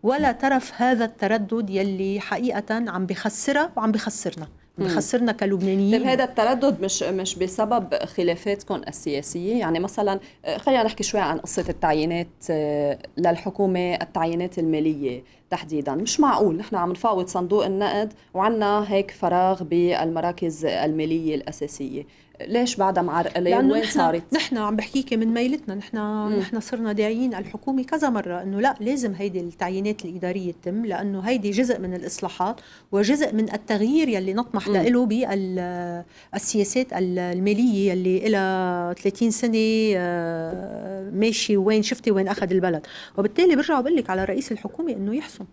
B: ولا ترف هذا التردد يلي حقيقه عم بخسرها وعم بخسرنا. بخسرنا كلبنانيين طيب هذا
A: التردد مش مش بسبب خلافاتكم السياسيه يعني مثلا آه، خلينا نحكي شوي عن قصه التعيينات آه، للحكومه التعيينات الماليه تحديدا مش معقول نحن عم نفاوض صندوق النقد وعنا هيك فراغ بالمراكز الماليه الاساسيه ليش بعدها معرقلة؟ وين صارت؟
B: نحن عم بحكيك من ميلتنا نحن مم. نحن صرنا داعيين على الحكومه كذا مره انه لا لازم هيدي التعيينات الاداريه تتم لانه هيدي جزء من الاصلاحات وجزء من التغيير يلي نطمح له بالسياسات الماليه يلي لها 30 سنه آه، ماشي وين شفتي وين اخذ البلد وبالتالي برجع بقول لك على رئيس الحكومه انه يحسم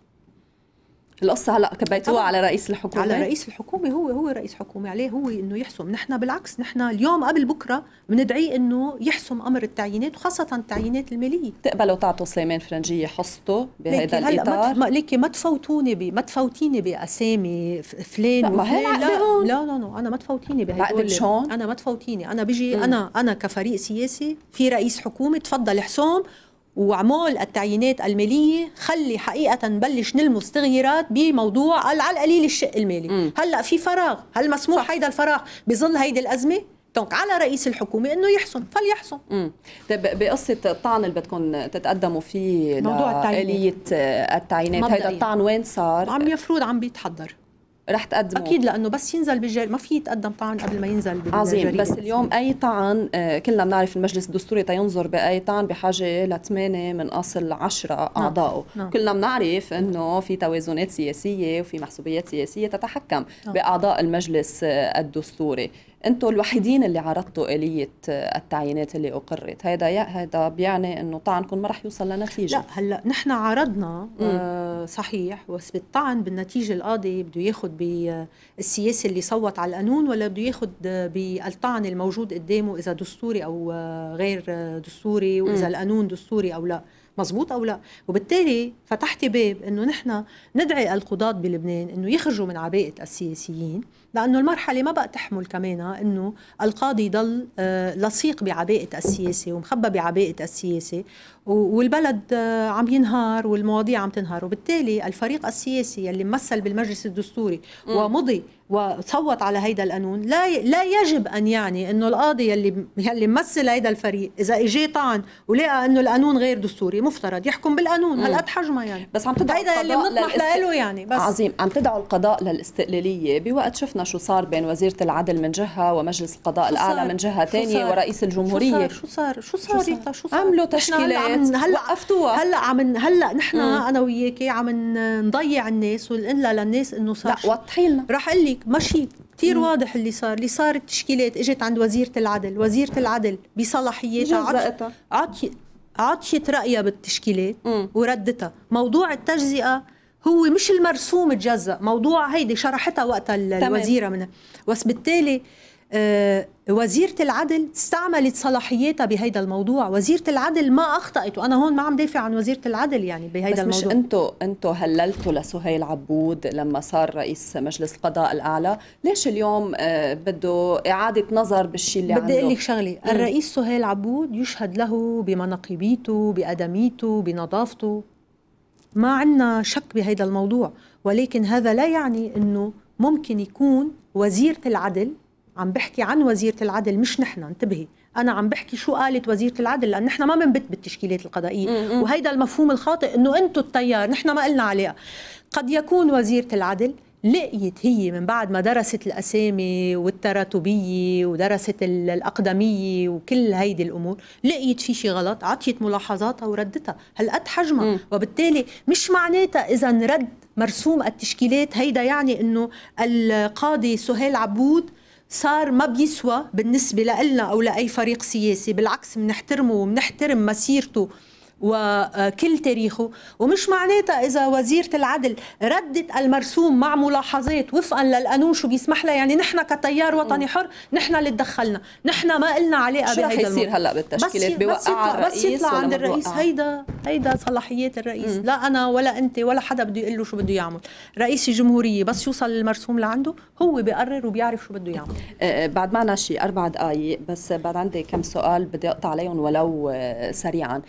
B: القصه هلا
A: كبيتوها على رئيس الحكومه على رئيس
B: الحكومه هو هو رئيس حكومه عليه هو انه يحسم نحن بالعكس نحن اليوم قبل بكره بندعي انه يحسم امر التعيينات وخاصه التعيينات الماليه تقبلوا
A: تعطوا سليمان فرنجيه حصته بهذا الاطار
B: ما ليكي ما تفوتوني ما تفوتيني باسامي فلان لا وفلان لا,
A: لا لا لا انا ما
B: تفوتيني بهدول انا ما تفوتيني انا بيجي انا انا كفريق سياسي في رئيس حكومه تفضل حسام وعمول التعيينات الماليه خلي حقيقه نبلش نلمس تغييرات بموضوع على القليل الشق المالي م. هلا في فراغ هل مسموح هيدا الفراغ بظل هيدي الازمه دونك على رئيس الحكومه انه يحسن فليحسن
A: امم طيب بقصه الطعن اللي بدكم تتقدموا فيه موضوع التعيينات اليه التعيينات هيدا الطعن وين صار؟ عم يفرض عم
B: بيتحضر رح تقدمه اكيد لانه بس ينزل بالجري ما في يتقدم طعن قبل ما ينزل بالجريمه عظيم بس اليوم
A: اي طعن آه، كلنا بنعرف المجلس الدستوري تينظر باي طعن بحاجه ل من اصل 10 اعضائه نعم. نعم. كلنا بنعرف انه في توازنات سياسيه وفي محسوبيات سياسيه تتحكم نعم. باعضاء المجلس آه، الدستوري انتم الوحيدين اللي عرضتوا اليه التعيينات اللي اقرت هذا هذا بيعني انه طعنكم ما راح يوصل لنتيجه لا هلا نحن عرضنا آه صحيح بس بالطعن بالنتيجه
B: القاضي بده ياخذ بالسياسي آه، اللي صوت على القانون ولا بده ياخذ آه، بالطعن الموجود قدامه اذا دستوري او آه، غير دستوري واذا القانون دستوري او لا مزبوط او لا وبالتالي فتحتي باب انه نحن ندعي القضاة بلبنان انه يخرجوا من عباءة السياسيين لانه المرحله ما بقى تحمل كمان انه القاضي ضل آه، لصيق بعباءة السياسه ومخبى بعباءة السياسه والبلد آه، عم ينهار والمواضيع عم تنهار وبالتالي الفريق السياسي يلي ممثل بالمجلس الدستوري ومضي وصوت على هيدا القانون لا لا يجب ان يعني انه القاضي يلي يلي ممثل هيدا الفريق اذا اجى طعن ولقى انه القانون غير دستوري
A: مفترض يحكم بالقانون هلا حجمه حجمها يعني بس عم تدعو هيدا اللي بنطمح للاست... له يعني بس عظيم عم تدعو القضاء للاستقلاليه بوقت شفنا شو صار بين وزيره العدل من جهه ومجلس القضاء الاعلى من جهه ثانيه ورئيس الجمهوريه شو
B: صار شو صار شو صار, شو صار؟ عملوا تشكيلات هلا وقفتوها هلا عم هلا نحن انا وياكي عم نضيع الناس ونقول للناس انه صار لا وضحي لنا رح اقول لك ماشي كثير واضح اللي صار اللي صار التشكيلات اجت عند وزيره العدل وزيره العدل بصلاحيتها عطيت عطيت رايها بالتشكيلات مم. وردتها موضوع التجزئه هو مش المرسوم تجزأ موضوع هيدي شرحتها وقتها الوزيره منها بس بالتالي آه، وزيرة العدل استعملت صلاحياتها بهيدا الموضوع وزيرة العدل ما أخطأت وأنا هون ما عم دافع عن وزيرة العدل يعني بهيدا الموضوع مش
A: أنتو, أنتو هللتوا لسهيل عبود لما صار رئيس مجلس القضاء الأعلى ليش اليوم آه، بده إعادة نظر بالشيء اللي بدي عنده بدي أقول لك شغلة الرئيس
B: سهيل عبود يشهد له بمناقبيته بأدميته بنظافته ما عندنا شك بهيدا الموضوع ولكن هذا لا يعني أنه ممكن يكون وزيرة العدل عم بحكي عن وزيره العدل مش نحن انتبهي انا عم بحكي شو قالت وزيره العدل لان نحن ما بنبت بالتشكيلات القضائيه وهيدا المفهوم الخاطئ انه انتم التيار نحن ما قلنا عليها قد يكون وزيره العدل لقيت هي من بعد ما درست الأسامي والتراتبية ودرست الأقدمية وكل هيدي الأمور لقيت في شيء غلط عطيت ملاحظاتها وردتها هالقد حجمها وبالتالي مش معناتها إذا رد مرسوم التشكيلات هيدا يعني أنه القاضي سهيل عبود صار ما بيسوى بالنسبة لنا أو لأي فريق سياسي بالعكس بنحترمه ومنحترم مسيرته وكل تاريخه ومش معناتها إذا وزيرة العدل ردت المرسوم مع ملاحظات وفقا للقانون شو بيسمح لها يعني نحن كتيار وطني حر نحن اللي تدخلنا نحن ما قلنا علاقة بهيدا شو رح يصير هلا بالتشكيلات بيوقع الرئيس بس يطلع عند الرئيس هيدا هيدا صلاحيات الرئيس لا أنا ولا أنت ولا حدا بده يقول له شو بده يعمل رئيس الجمهورية بس يوصل المرسوم لعنده هو بيقرر وبيعرف شو بده يعمل
A: آه، آه، بعد بعد معنا شي أربع دقايق بس بعد عندي كم سؤال بدي أقطع عليهم ولو آه، سريعا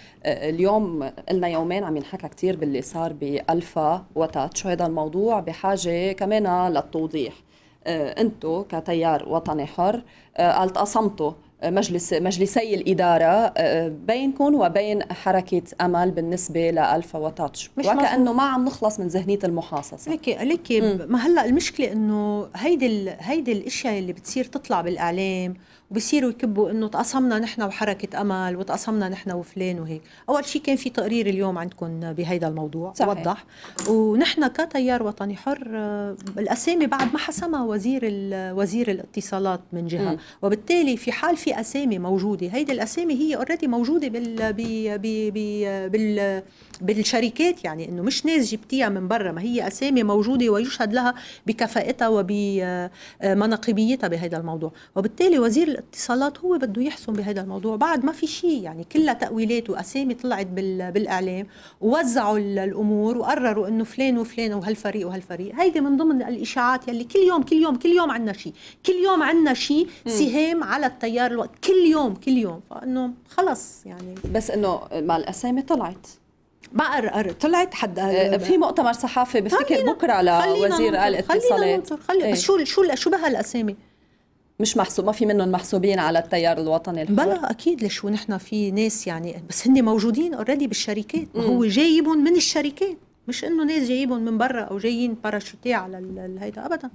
A: اليوم قلنا يومين عم ينحكى كثير باللي صار بألفا وتاتش وهذا الموضوع بحاجة كمان للتوضيح آه، انتو كتيار وطني حر آه، قالت اصمتوا مجلس مجلسي الإدارة آه، بينكم وبين حركة أمل بالنسبة لألفا وتاتش وكأنه ما عم نخلص من ذهنية المحاصصة ليكي ليكي ما
B: هلا المشكلة إنه هيدي هيدي الأشياء اللي بتصير تطلع بالإعلام وبصيروا يكبوا انه تقاسمنا نحن وحركه امل وتقاسمنا نحن وفلان وهيك اول شيء كان في تقرير اليوم عندكم بهيدا الموضوع صحيح. وضح ونحن كتيار وطني حر الاسامي بعد ما حسمها وزير وزير الاتصالات من جهه م. وبالتالي في حال في اسامي موجوده هيدي الاسامي هي اوريدي موجوده بال بال بالشركات يعني انه مش ناس جبتيها من برا ما هي اسامي موجوده ويشهد لها بكفاءتها وبمناقبيتها آه، بهذا الموضوع وبالتالي وزير الاتصالات هو بده يحسم بهذا الموضوع بعد ما في شيء يعني كلها تأويلات وأسامي طلعت بالإعلام ووزعوا الأمور وقرروا إنه فلان وفلان وهالفريق وهالفريق هيدي من ضمن الإشاعات يلي كل يوم كل يوم كل يوم عندنا شيء كل يوم عندنا شيء سهام على التيار الوقت كل يوم كل يوم فإنه خلص يعني بس إنه مع الأسامي طلعت
A: ما قرر طلعت حد آه، في مؤتمر صحافي بفتكر بكره لوزير الاتصالات خلينا ننطر إيه. خلينا بس شو شو شو بهالاسامي؟ مش محسوب ما في منهم محسوبين
B: على التيار الوطني الحر بلا اكيد ليش ونحن في ناس يعني بس هن موجودين اوريدي بالشركات ما هو جايبهم من الشركات مش انه ناس جايبهم من برا او جايين باراشوتيه على هيدا ابدا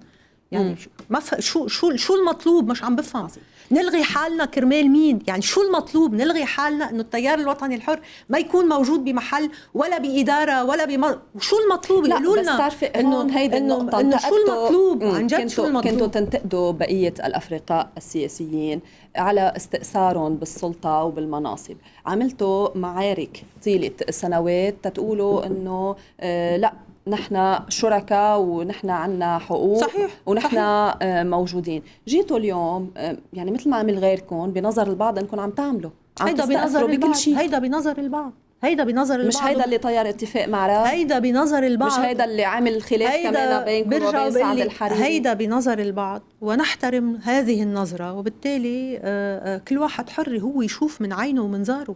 B: يعني مم. ما ف... شو شو شو المطلوب مش عم بفهم نلغي حالنا كرمال مين يعني شو المطلوب نلغي حالنا انه التيار الوطني الحر ما يكون موجود بمحل ولا باداره ولا بم... شو المطلوب يقولوا لنا انه هيدي النقطه انه شو المطلوب عن
A: جد شو المطلوب كنتوا تنتقدوا بقيه الافرقاء السياسيين على استئثارهم بالسلطه وبالمناصب عملتوا معارك طيله سنوات تتقولوا انه آه لا نحن شركاء ونحن عندنا حقوق صحيح ونحن صحيح. آه، موجودين جيتوا اليوم آه، يعني مثل ما عمل غيركم بنظر البعض انكم عم تعملوا عم هيدا بنظر بكل شيء هيدا بنظر البعض هيدا بنظر البعض مش هيدا اللي طير اتفاق مع راب هيدا بنظر البعض مش هيدا اللي عامل خلاف كمان بين برجع سعد الحريري هيدا
B: بنظر البعض ونحترم هذه النظرة وبالتالي آه، آه، كل واحد حر هو يشوف من عينه ومنظاره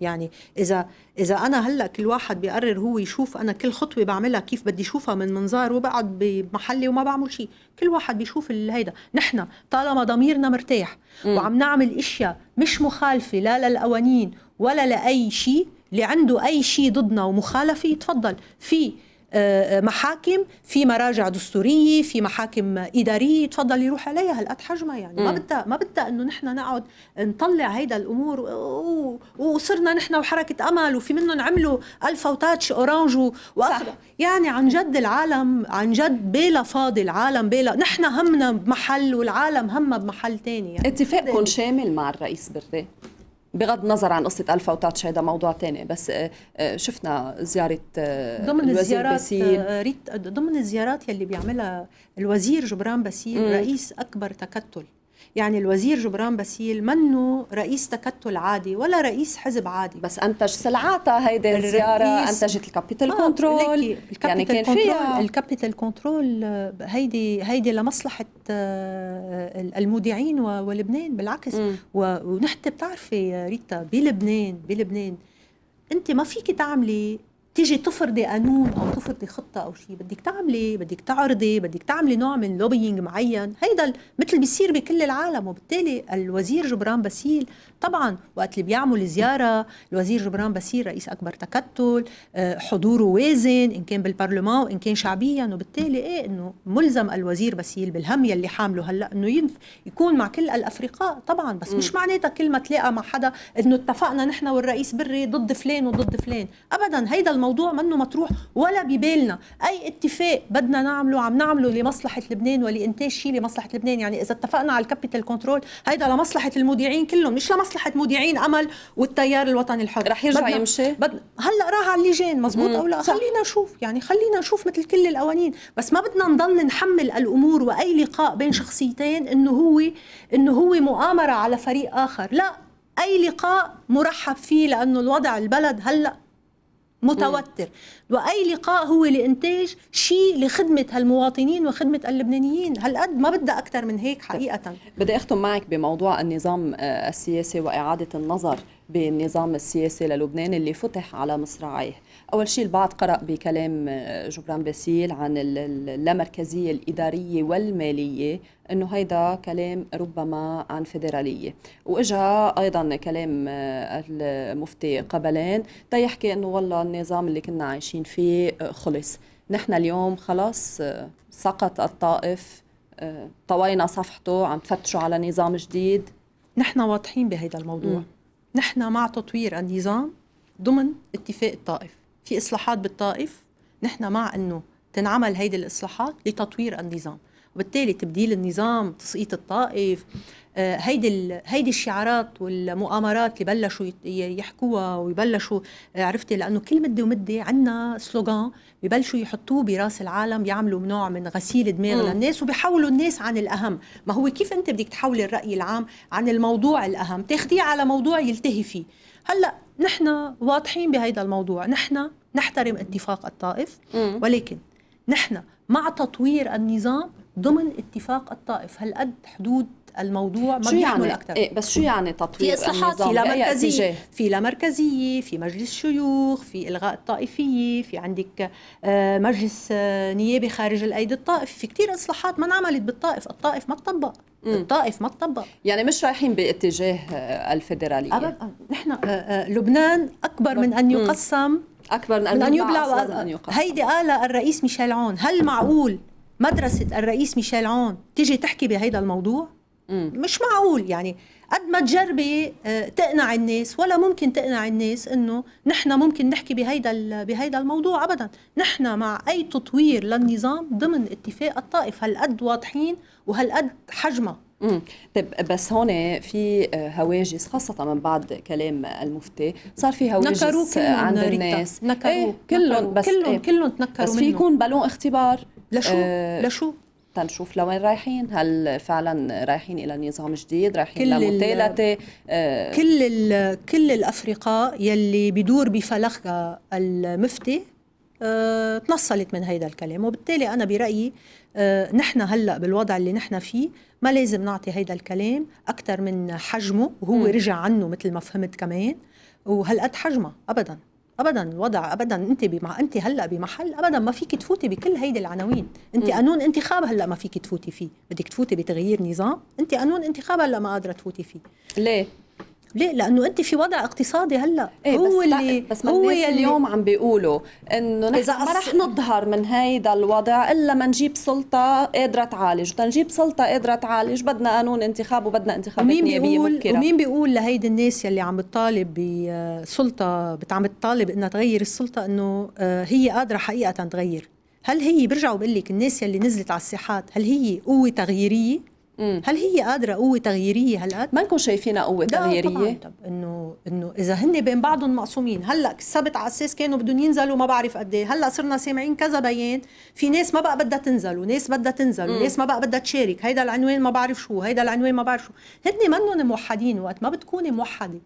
B: يعني إذا إذا أنا هلا كل واحد بيقرر هو يشوف أنا كل خطوة بعملها كيف بدي أشوفها من منظار وبقعد بمحلي وما بعمل شيء، كل واحد بيشوف هيدا، نحن طالما ضميرنا مرتاح مم. وعم نعمل أشياء مش مخالفة لا للقوانين ولا لأي شيء اللي عنده اي شيء ضدنا ومخالفه يتفضل في آه، آه، محاكم في مراجع دستوريه في محاكم اداريه تفضل يروح عليها هالقد حجمها يعني ما بدها ما بدها انه نحن نقعد نطلع هيدا الامور وصرنا نحن وحركه امل وفي منهم عملوا الفا وتاتش اورانج واخره يعني عن جد العالم عن جد
A: بلا فاضي العالم بلا نحن همنا بمحل والعالم همها بمحل ثاني يعني اتفاقكم شامل مع الرئيس بري بغض النظر عن قصه الفا وتاتش هذا موضوع ثاني بس آه، آه، شفنا زياره آه، ضمن الزيارات
B: ريت ضمن الزيارات يلي بيعملها الوزير جبران باسيل رئيس اكبر تكتل يعني الوزير جبران باسيل منه رئيس تكتل عادي ولا رئيس حزب عادي بس انتج سلعاتها هيدي الزياره انتجت الكابيتال آه كنترول يعني كان فيها الكابيتال كنترول آه، هيدي هيدي لمصلحه آه، المودعين ولبنان بالعكس ونحن بتعرفي ريتا بلبنان بلبنان انت ما فيك تعملي تيجي تفرضي قانون او تفرضي خطه او شيء بدك تعملي بدك تعرضي بدك تعملي نوع من لوبينج معين هيدا مثل بيصير بكل العالم وبالتالي الوزير جبران باسيل طبعا وقت اللي بيعمل زياره الوزير جبران باسيل رئيس اكبر تكتل آه، حضوره وازن ان كان بالبرلمان وان كان شعبيا وبالتالي ايه انه ملزم الوزير باسيل بالهم يلي حامله هلا انه ينف يكون مع كل الافرقاء طبعا بس مش معناتها كل ما تلاقى مع حدا انه اتفقنا نحن والرئيس بري ضد فلان وضد فلان ابدا هيدا الموضوع الموضوع منه مطروح ولا ببالنا اي اتفاق بدنا نعمله عم نعمله لمصلحه لبنان ولانتاج شيء لمصلحه لبنان يعني اذا اتفقنا على الكابيتال كنترول هيدا لمصلحه المودعين كلهم مش لمصلحه مودعين امل والتيار الوطني الحر رح يرجع بدنا يمشي بدنا هلا راح على اللجان مزبوط او لا صح. خلينا نشوف يعني خلينا نشوف مثل كل القوانين بس ما بدنا نضل نحمل الامور واي لقاء بين شخصيتين انه هو انه هو مؤامره على فريق اخر لا اي لقاء مرحب فيه لانه الوضع البلد هلا متوتر مم. واي لقاء هو لانتاج شيء لخدمه هالمواطنين وخدمه اللبنانيين هالقد ما بدها اكثر من هيك طيب. حقيقه
A: بدي اختم معك بموضوع النظام آه، السياسي واعاده النظر بالنظام السياسي للبنان اللي فتح على مصراعيه أول شيء البعض قرأ بكلام آه، جبران باسيل عن اللامركزية الإدارية والمالية انه هيدا كلام ربما عن فيدراليه واجا ايضا كلام آه، المفتي قبلان تيحكي انه والله النظام اللي كنا عايشين فيه آه، خلص نحن اليوم خلاص سقط الطائف طوينا صفحته عم تفتشوا على نظام جديد نحن واضحين بهذا الموضوع م. نحن مع تطوير النظام ضمن
B: اتفاق الطائف في إصلاحات بالطائف نحن مع أنه تنعمل هيدي الإصلاحات لتطوير النظام وبالتالي تبديل النظام تسقيط الطائف آه، هيدي هيدي الشعارات والمؤامرات اللي بلشوا يحكوها ويبلشوا آه، عرفتي لانه كل مده ومده عندنا سلوغان ببلشوا يحطوه براس العالم يعملوا نوع من غسيل دماغ للناس وبيحولوا الناس عن الاهم، ما هو كيف انت بدك تحولي الراي العام عن الموضوع الاهم، تاخديه على موضوع يلتهي فيه. هلا نحن واضحين بهيدا الموضوع، نحن نحترم اتفاق الطائف ولكن نحن مع تطوير النظام ضمن اتفاق الطائف هل قد حدود الموضوع ما شو يعني اكثر إيه بس شو يعني تطوير في اصلاحات في لا مركزيه في لا مركزيه في مجلس شيوخ في الغاء الطائفيه في عندك آه، مجلس آه، نيابي خارج الايدي الطائف في كثير اصلاحات ما انعملت بالطائف الطائف ما تطبق الطائف ما تطبق يعني مش رايحين باتجاه آه، الفيدراليه ابدا نحن لبنان اكبر من ان يقسم اكبر من ان, أن يبلع هيدي قالها الرئيس ميشيل عون هل معقول مدرسه الرئيس ميشيل عون تيجي تحكي بهيدا الموضوع مم. مش معقول يعني قد ما تجربي آه، تقنع الناس ولا ممكن تقنع الناس انه نحن ممكن نحكي بهيدا بهيدا الموضوع ابدا نحن مع اي تطوير للنظام ضمن اتفاق الطائف هالقد واضحين وهالقد
A: حجمها امم طيب بس هون في آه، هواجس خاصة من بعد كلام المفتي صار في هواجس عند الناس نكروا ايه كلهم بس كلهم ايه كلهم تنكروا بس في يكون بالون اختبار لشو اه لشو تنشوف لوين رايحين هل فعلا رايحين الى نظام جديد رايحين لمثالثه آه كل
B: ال كل الافرقاء يلي بدور بفلخها المفتي آه، تنصلت من هيدا الكلام وبالتالي أنا برأيي آه، نحن هلأ بالوضع اللي نحن فيه ما لازم نعطي هيدا الكلام أكثر من حجمه وهو رجع عنه مثل ما فهمت كمان وهالقد حجمه أبداً ابدا الوضع ابدا انت بمع... انت هلا بمحل ابدا ما فيك تفوتي بكل هيدي العناوين انت قانون انتخاب هلا ما فيك تفوتي فيه بدك تفوتي بتغيير نظام انت قانون انتخاب هلا ما قادره تفوتي فيه
A: ليه ليه؟ لانه انت في وضع اقتصادي هلا إيه هو بس اللي بس هو اللي اليوم عم بيقولوا انه نحن إذا ما رح نظهر من هيدا الوضع الا ما نجيب سلطه قادره تعالج، تنجيب سلطه قادره تعالج بدنا قانون انتخاب وبدنا انتخابات مين بيقول مبكرة. ومين
B: بيقول لهيدي الناس يلي عم تطالب بسلطه عم تطالب انها تغير السلطه انه آه، هي قادره حقيقه تغير، هل هي برجع وبقول لك الناس يلي نزلت على الساحات هل هي قوه تغييريه؟ هل هي قادره قوه تغييريه هالقد ما نكون شايفينها قوه تغييريه طبعا طب انه انه اذا هن بين بعضهم مقسومين هلا السبت على اساس كانوا بدهم ينزلوا ما بعرف قد ايه هلا صرنا سامعين كذا بيان في ناس ما بقى بدها تنزل وناس بدها تنزل وناس ما بقى بدها تشارك هيدا العنوان ما بعرف شو هيدا العنوان ما بعرف شو هن منهم موحدين وقت ما بتكوني موحده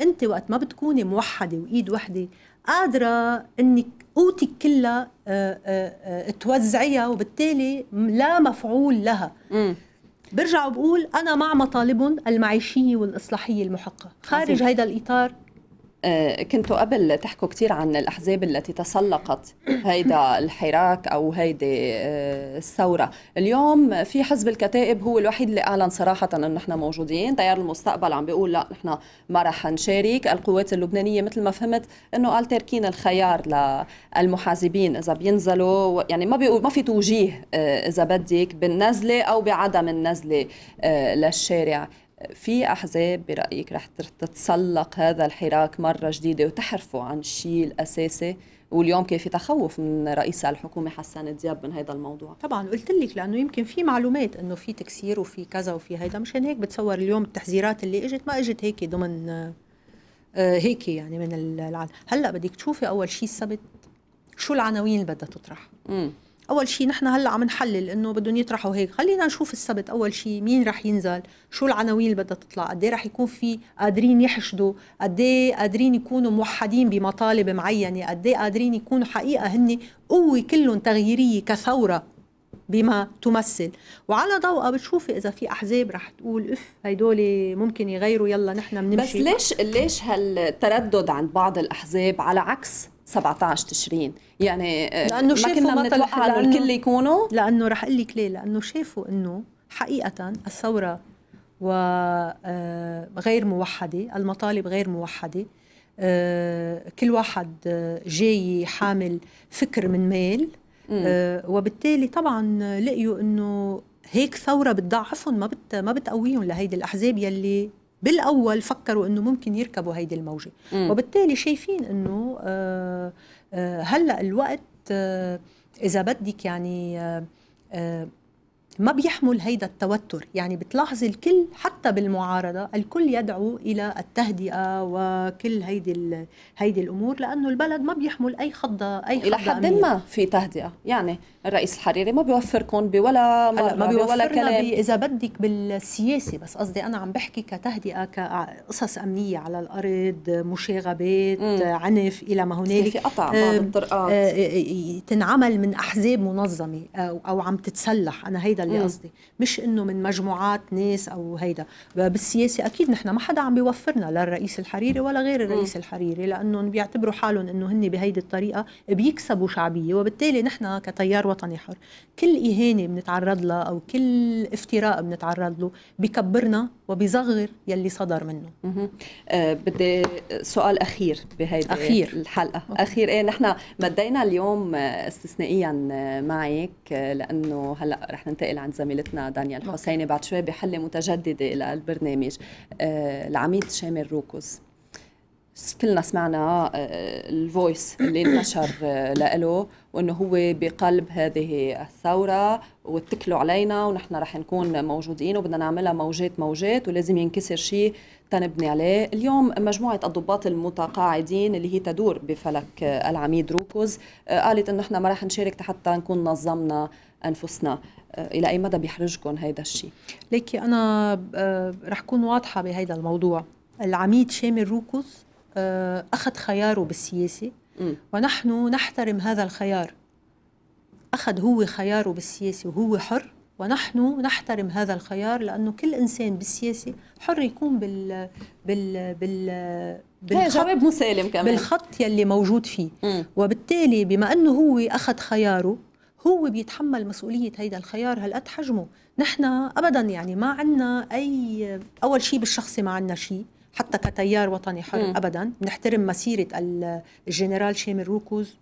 B: انت وقت ما بتكوني موحده وايد وحده قادره انك قوتك كلها آه، آه، آه، توزعيها وبالتالي لا مفعول لها م. برجع بقول انا مع مطالبهم المعيشيه والاصلاحيه المحقه خارج هذا
A: الاطار آه، كنتوا قبل تحكوا كثير عن الأحزاب التي تسلقت <coughs> هيدا الحراك أو هيدي آه، الثورة اليوم في حزب الكتائب هو الوحيد اللي أعلن صراحة أنه نحن موجودين تيار المستقبل عم بيقول لا نحن ما رح نشارك القوات اللبنانية مثل ما فهمت أنه قال تاركين الخيار للمحاسبين إذا بينزلوا يعني ما بيقول ما في توجيه آه، إذا بدك بالنزلة أو بعدم النزلة للشارع في أحزاب برأيك رح تتسلق هذا الحراك مرة جديدة وتحرفوا عن الشيء الأساسي واليوم كان في تخوف من رئيس الحكومه حسان دياب من هذا الموضوع
B: طبعا قلت لك لانه يمكن في معلومات انه في تكسير وفي كذا وفي هيدا مشان هيك بتصور اليوم التحذيرات اللي اجت ما اجت هيك ضمن آه، هيك يعني من العالم هلا بدك تشوفي اول شيء السبت شو العناوين اللي بدها تطرح اول شيء نحن هلا عم نحلل انه بدهم يطرحوا هيك خلينا نشوف السبت اول شيء مين رح ينزل شو العناوين اللي بدها تطلع قد إيه رح يكون في قادرين يحشدوا قد إيه قادرين يكونوا موحدين بمطالب معينه قد إيه قادرين يكونوا حقيقه هن قوه كلهم تغييريه كثوره بما تمثل وعلى ضوء بتشوفي اذا في احزاب رح تقول اف هيدول ممكن يغيروا يلا نحن
A: بنمشي بس ليش ليش هالتردد عند بعض الاحزاب على عكس 17 تشرين يعني آه، لانه شافوا ما كنا انه الكل
B: يكونوا لانه رح اقول لك ليه لانه شافوا انه حقيقه الثوره وغير آه، موحده المطالب غير موحده آه، كل واحد جاي حامل فكر من ميل وبالتالي طبعا لقيوا انه هيك ثوره بتضعفهم ما بت ما بتقويهم لهيدي الاحزاب يلي بالاول فكروا انه ممكن يركبوا هيدي الموجه مم. وبالتالي شايفين انه آه آه هلا الوقت آه اذا بدك يعني آه آه ما بيحمل هيدا التوتر يعني بتلاحظي الكل حتى بالمعارضة الكل يدعو إلى التهدئة وكل هيدي, هيدي الأمور لأنه البلد ما بيحمل أي خضة أي خضة إلى حد ما
A: في تهدئة يعني الرئيس الحريري ما بيوفركم بولا ما بيوفرنا كلام إذا
B: بدك بالسياسة بس قصدي أنا عم بحكي كتهدئة كقصص أمنية على الأرض مشاغبات مم. عنف إلى ما هنالك يعني في قطع بعض آه، الطرقات آه، آه، تنعمل من أحزاب منظمة أو, أو عم تتسلح أنا هيدا اللي قصدي مش انه من مجموعات ناس او هيدا بالسياسه اكيد نحن ما حدا عم بيوفرنا لا الرئيس الحريري ولا غير الرئيس الحريري لانهم بيعتبروا حالهم انه هن بهيدي الطريقه بيكسبوا شعبيه وبالتالي نحن كتيار وطني حر كل اهانه بنتعرض لها او كل افتراء بنتعرض له بكبرنا وبيصغر
A: يلي صدر منه أه بدي سؤال اخير بهيدي أخير. الحلقه أوكي. اخير ايه نحن مدينا اليوم آه، استثنائيا آه، معك آه، لانه هلا رح ننتقل عند زميلتنا دانيا الحسيني بعد شوي بحله متجدده للبرنامج أه العميد شامل روكوز كلنا سمعنا آه، الفويس اللي انتشر آه، لإله وانه هو بقلب هذه الثوره واتكلوا علينا ونحن رح نكون موجودين وبدنا نعملها موجات موجات ولازم ينكسر شيء تنبني عليه اليوم مجموعة الضباط المتقاعدين اللي هي تدور بفلك آه، العميد روكوز قالت انه نحن ما رح نشارك حتى نكون نظمنا انفسنا الى اي مدى بيحرجكم هذا الشيء ليكي انا رح اكون واضحه
B: بهذا الموضوع العميد شامل روكوز آه، أخذ خياره بالسياسة ونحن نحترم هذا الخيار أخذ هو خياره بالسياسة وهو حر ونحن نحترم هذا الخيار لأنه كل إنسان بالسياسة حر يكون بال بال بال بالخط جواب مسالم كمان بالخط يلي موجود فيه م. وبالتالي بما أنه هو أخذ خياره هو بيتحمل مسؤولية هيدا الخيار هالقد حجمه نحن أبدا يعني ما عنا أي أول شيء بالشخصي ما عنا شيء حتى كتيار وطني حر ابدا بنحترم مسيره الجنرال شامل روكوز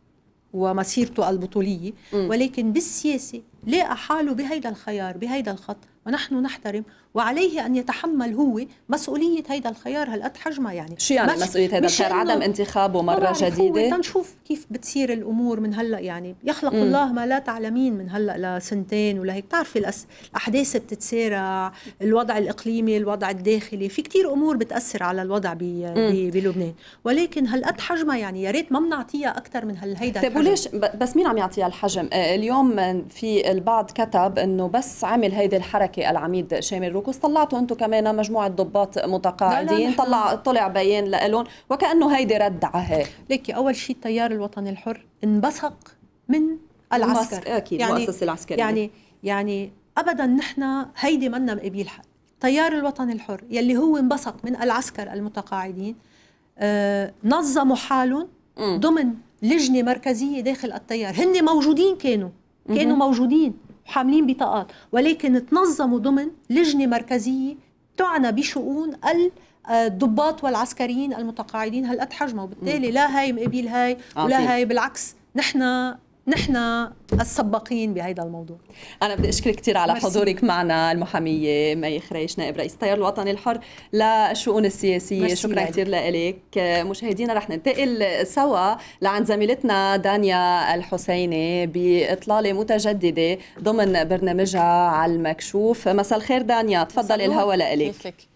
B: ومسيرته البطوليه ولكن بالسياسه لاقى حاله بهيدا الخيار بهيدا الخط ونحن نحترم وعليه ان يتحمل هو مسؤوليه هيدا الخيار هالقد حجمها يعني شو يعني مسؤوليه هيدا الخيار عدم انتخابه مره جديده نشوف كيف بتصير الامور من هلا يعني يخلق مم. الله ما لا تعلمين من هلا لسنتين ولا هيك بتعرفي الأس... الاحداث بتتسارع الوضع الاقليمي الوضع الداخلي في كتير امور بتاثر على الوضع ب... ب... بلبنان ولكن هالقد حجمها يعني يا ريت ما بنعطيها اكثر من هيدا طيب وليش
A: بس مين عم يعطيها الحجم آه، اليوم في البعض كتب انه بس عمل هيدي الحركه العميد شامل الجلوكوز طلعتوا انتم كمان مجموعه ضباط متقاعدين طلع طلع بيان لهم وكانه هيدي رد على هيك ليكي اول شيء التيار الوطني الحر انبثق من
B: العسكر اكيد يعني المؤسسه العسكريه يعني يعني ابدا نحن هيدي منا مقابيل حق التيار الوطني الحر يلي هو انبثق من العسكر المتقاعدين آه، نظموا حالهم ضمن لجنه مركزيه داخل التيار هن موجودين كانوا كانوا موجودين وحاملين بطاقات ولكن تنظموا ضمن لجنه مركزيه تعنى بشؤون الضباط والعسكريين المتقاعدين هالقد حجمه وبالتالي لا هاي مقابل هاي آه، ولا هاي بالعكس نحن نحن السباقين بهذا الموضوع
A: انا بدي اشكرك كثير على مرسي. حضورك معنا المحاميه مي خريش نائب رئيس التيار الوطني الحر للشؤون السياسيه شكرا كثير لك مشاهدينا رح ننتقل سوا لعند زميلتنا دانيا الحسيني باطلاله متجدده ضمن برنامجها على المكشوف مساء الخير دانيا تفضل الهوا لك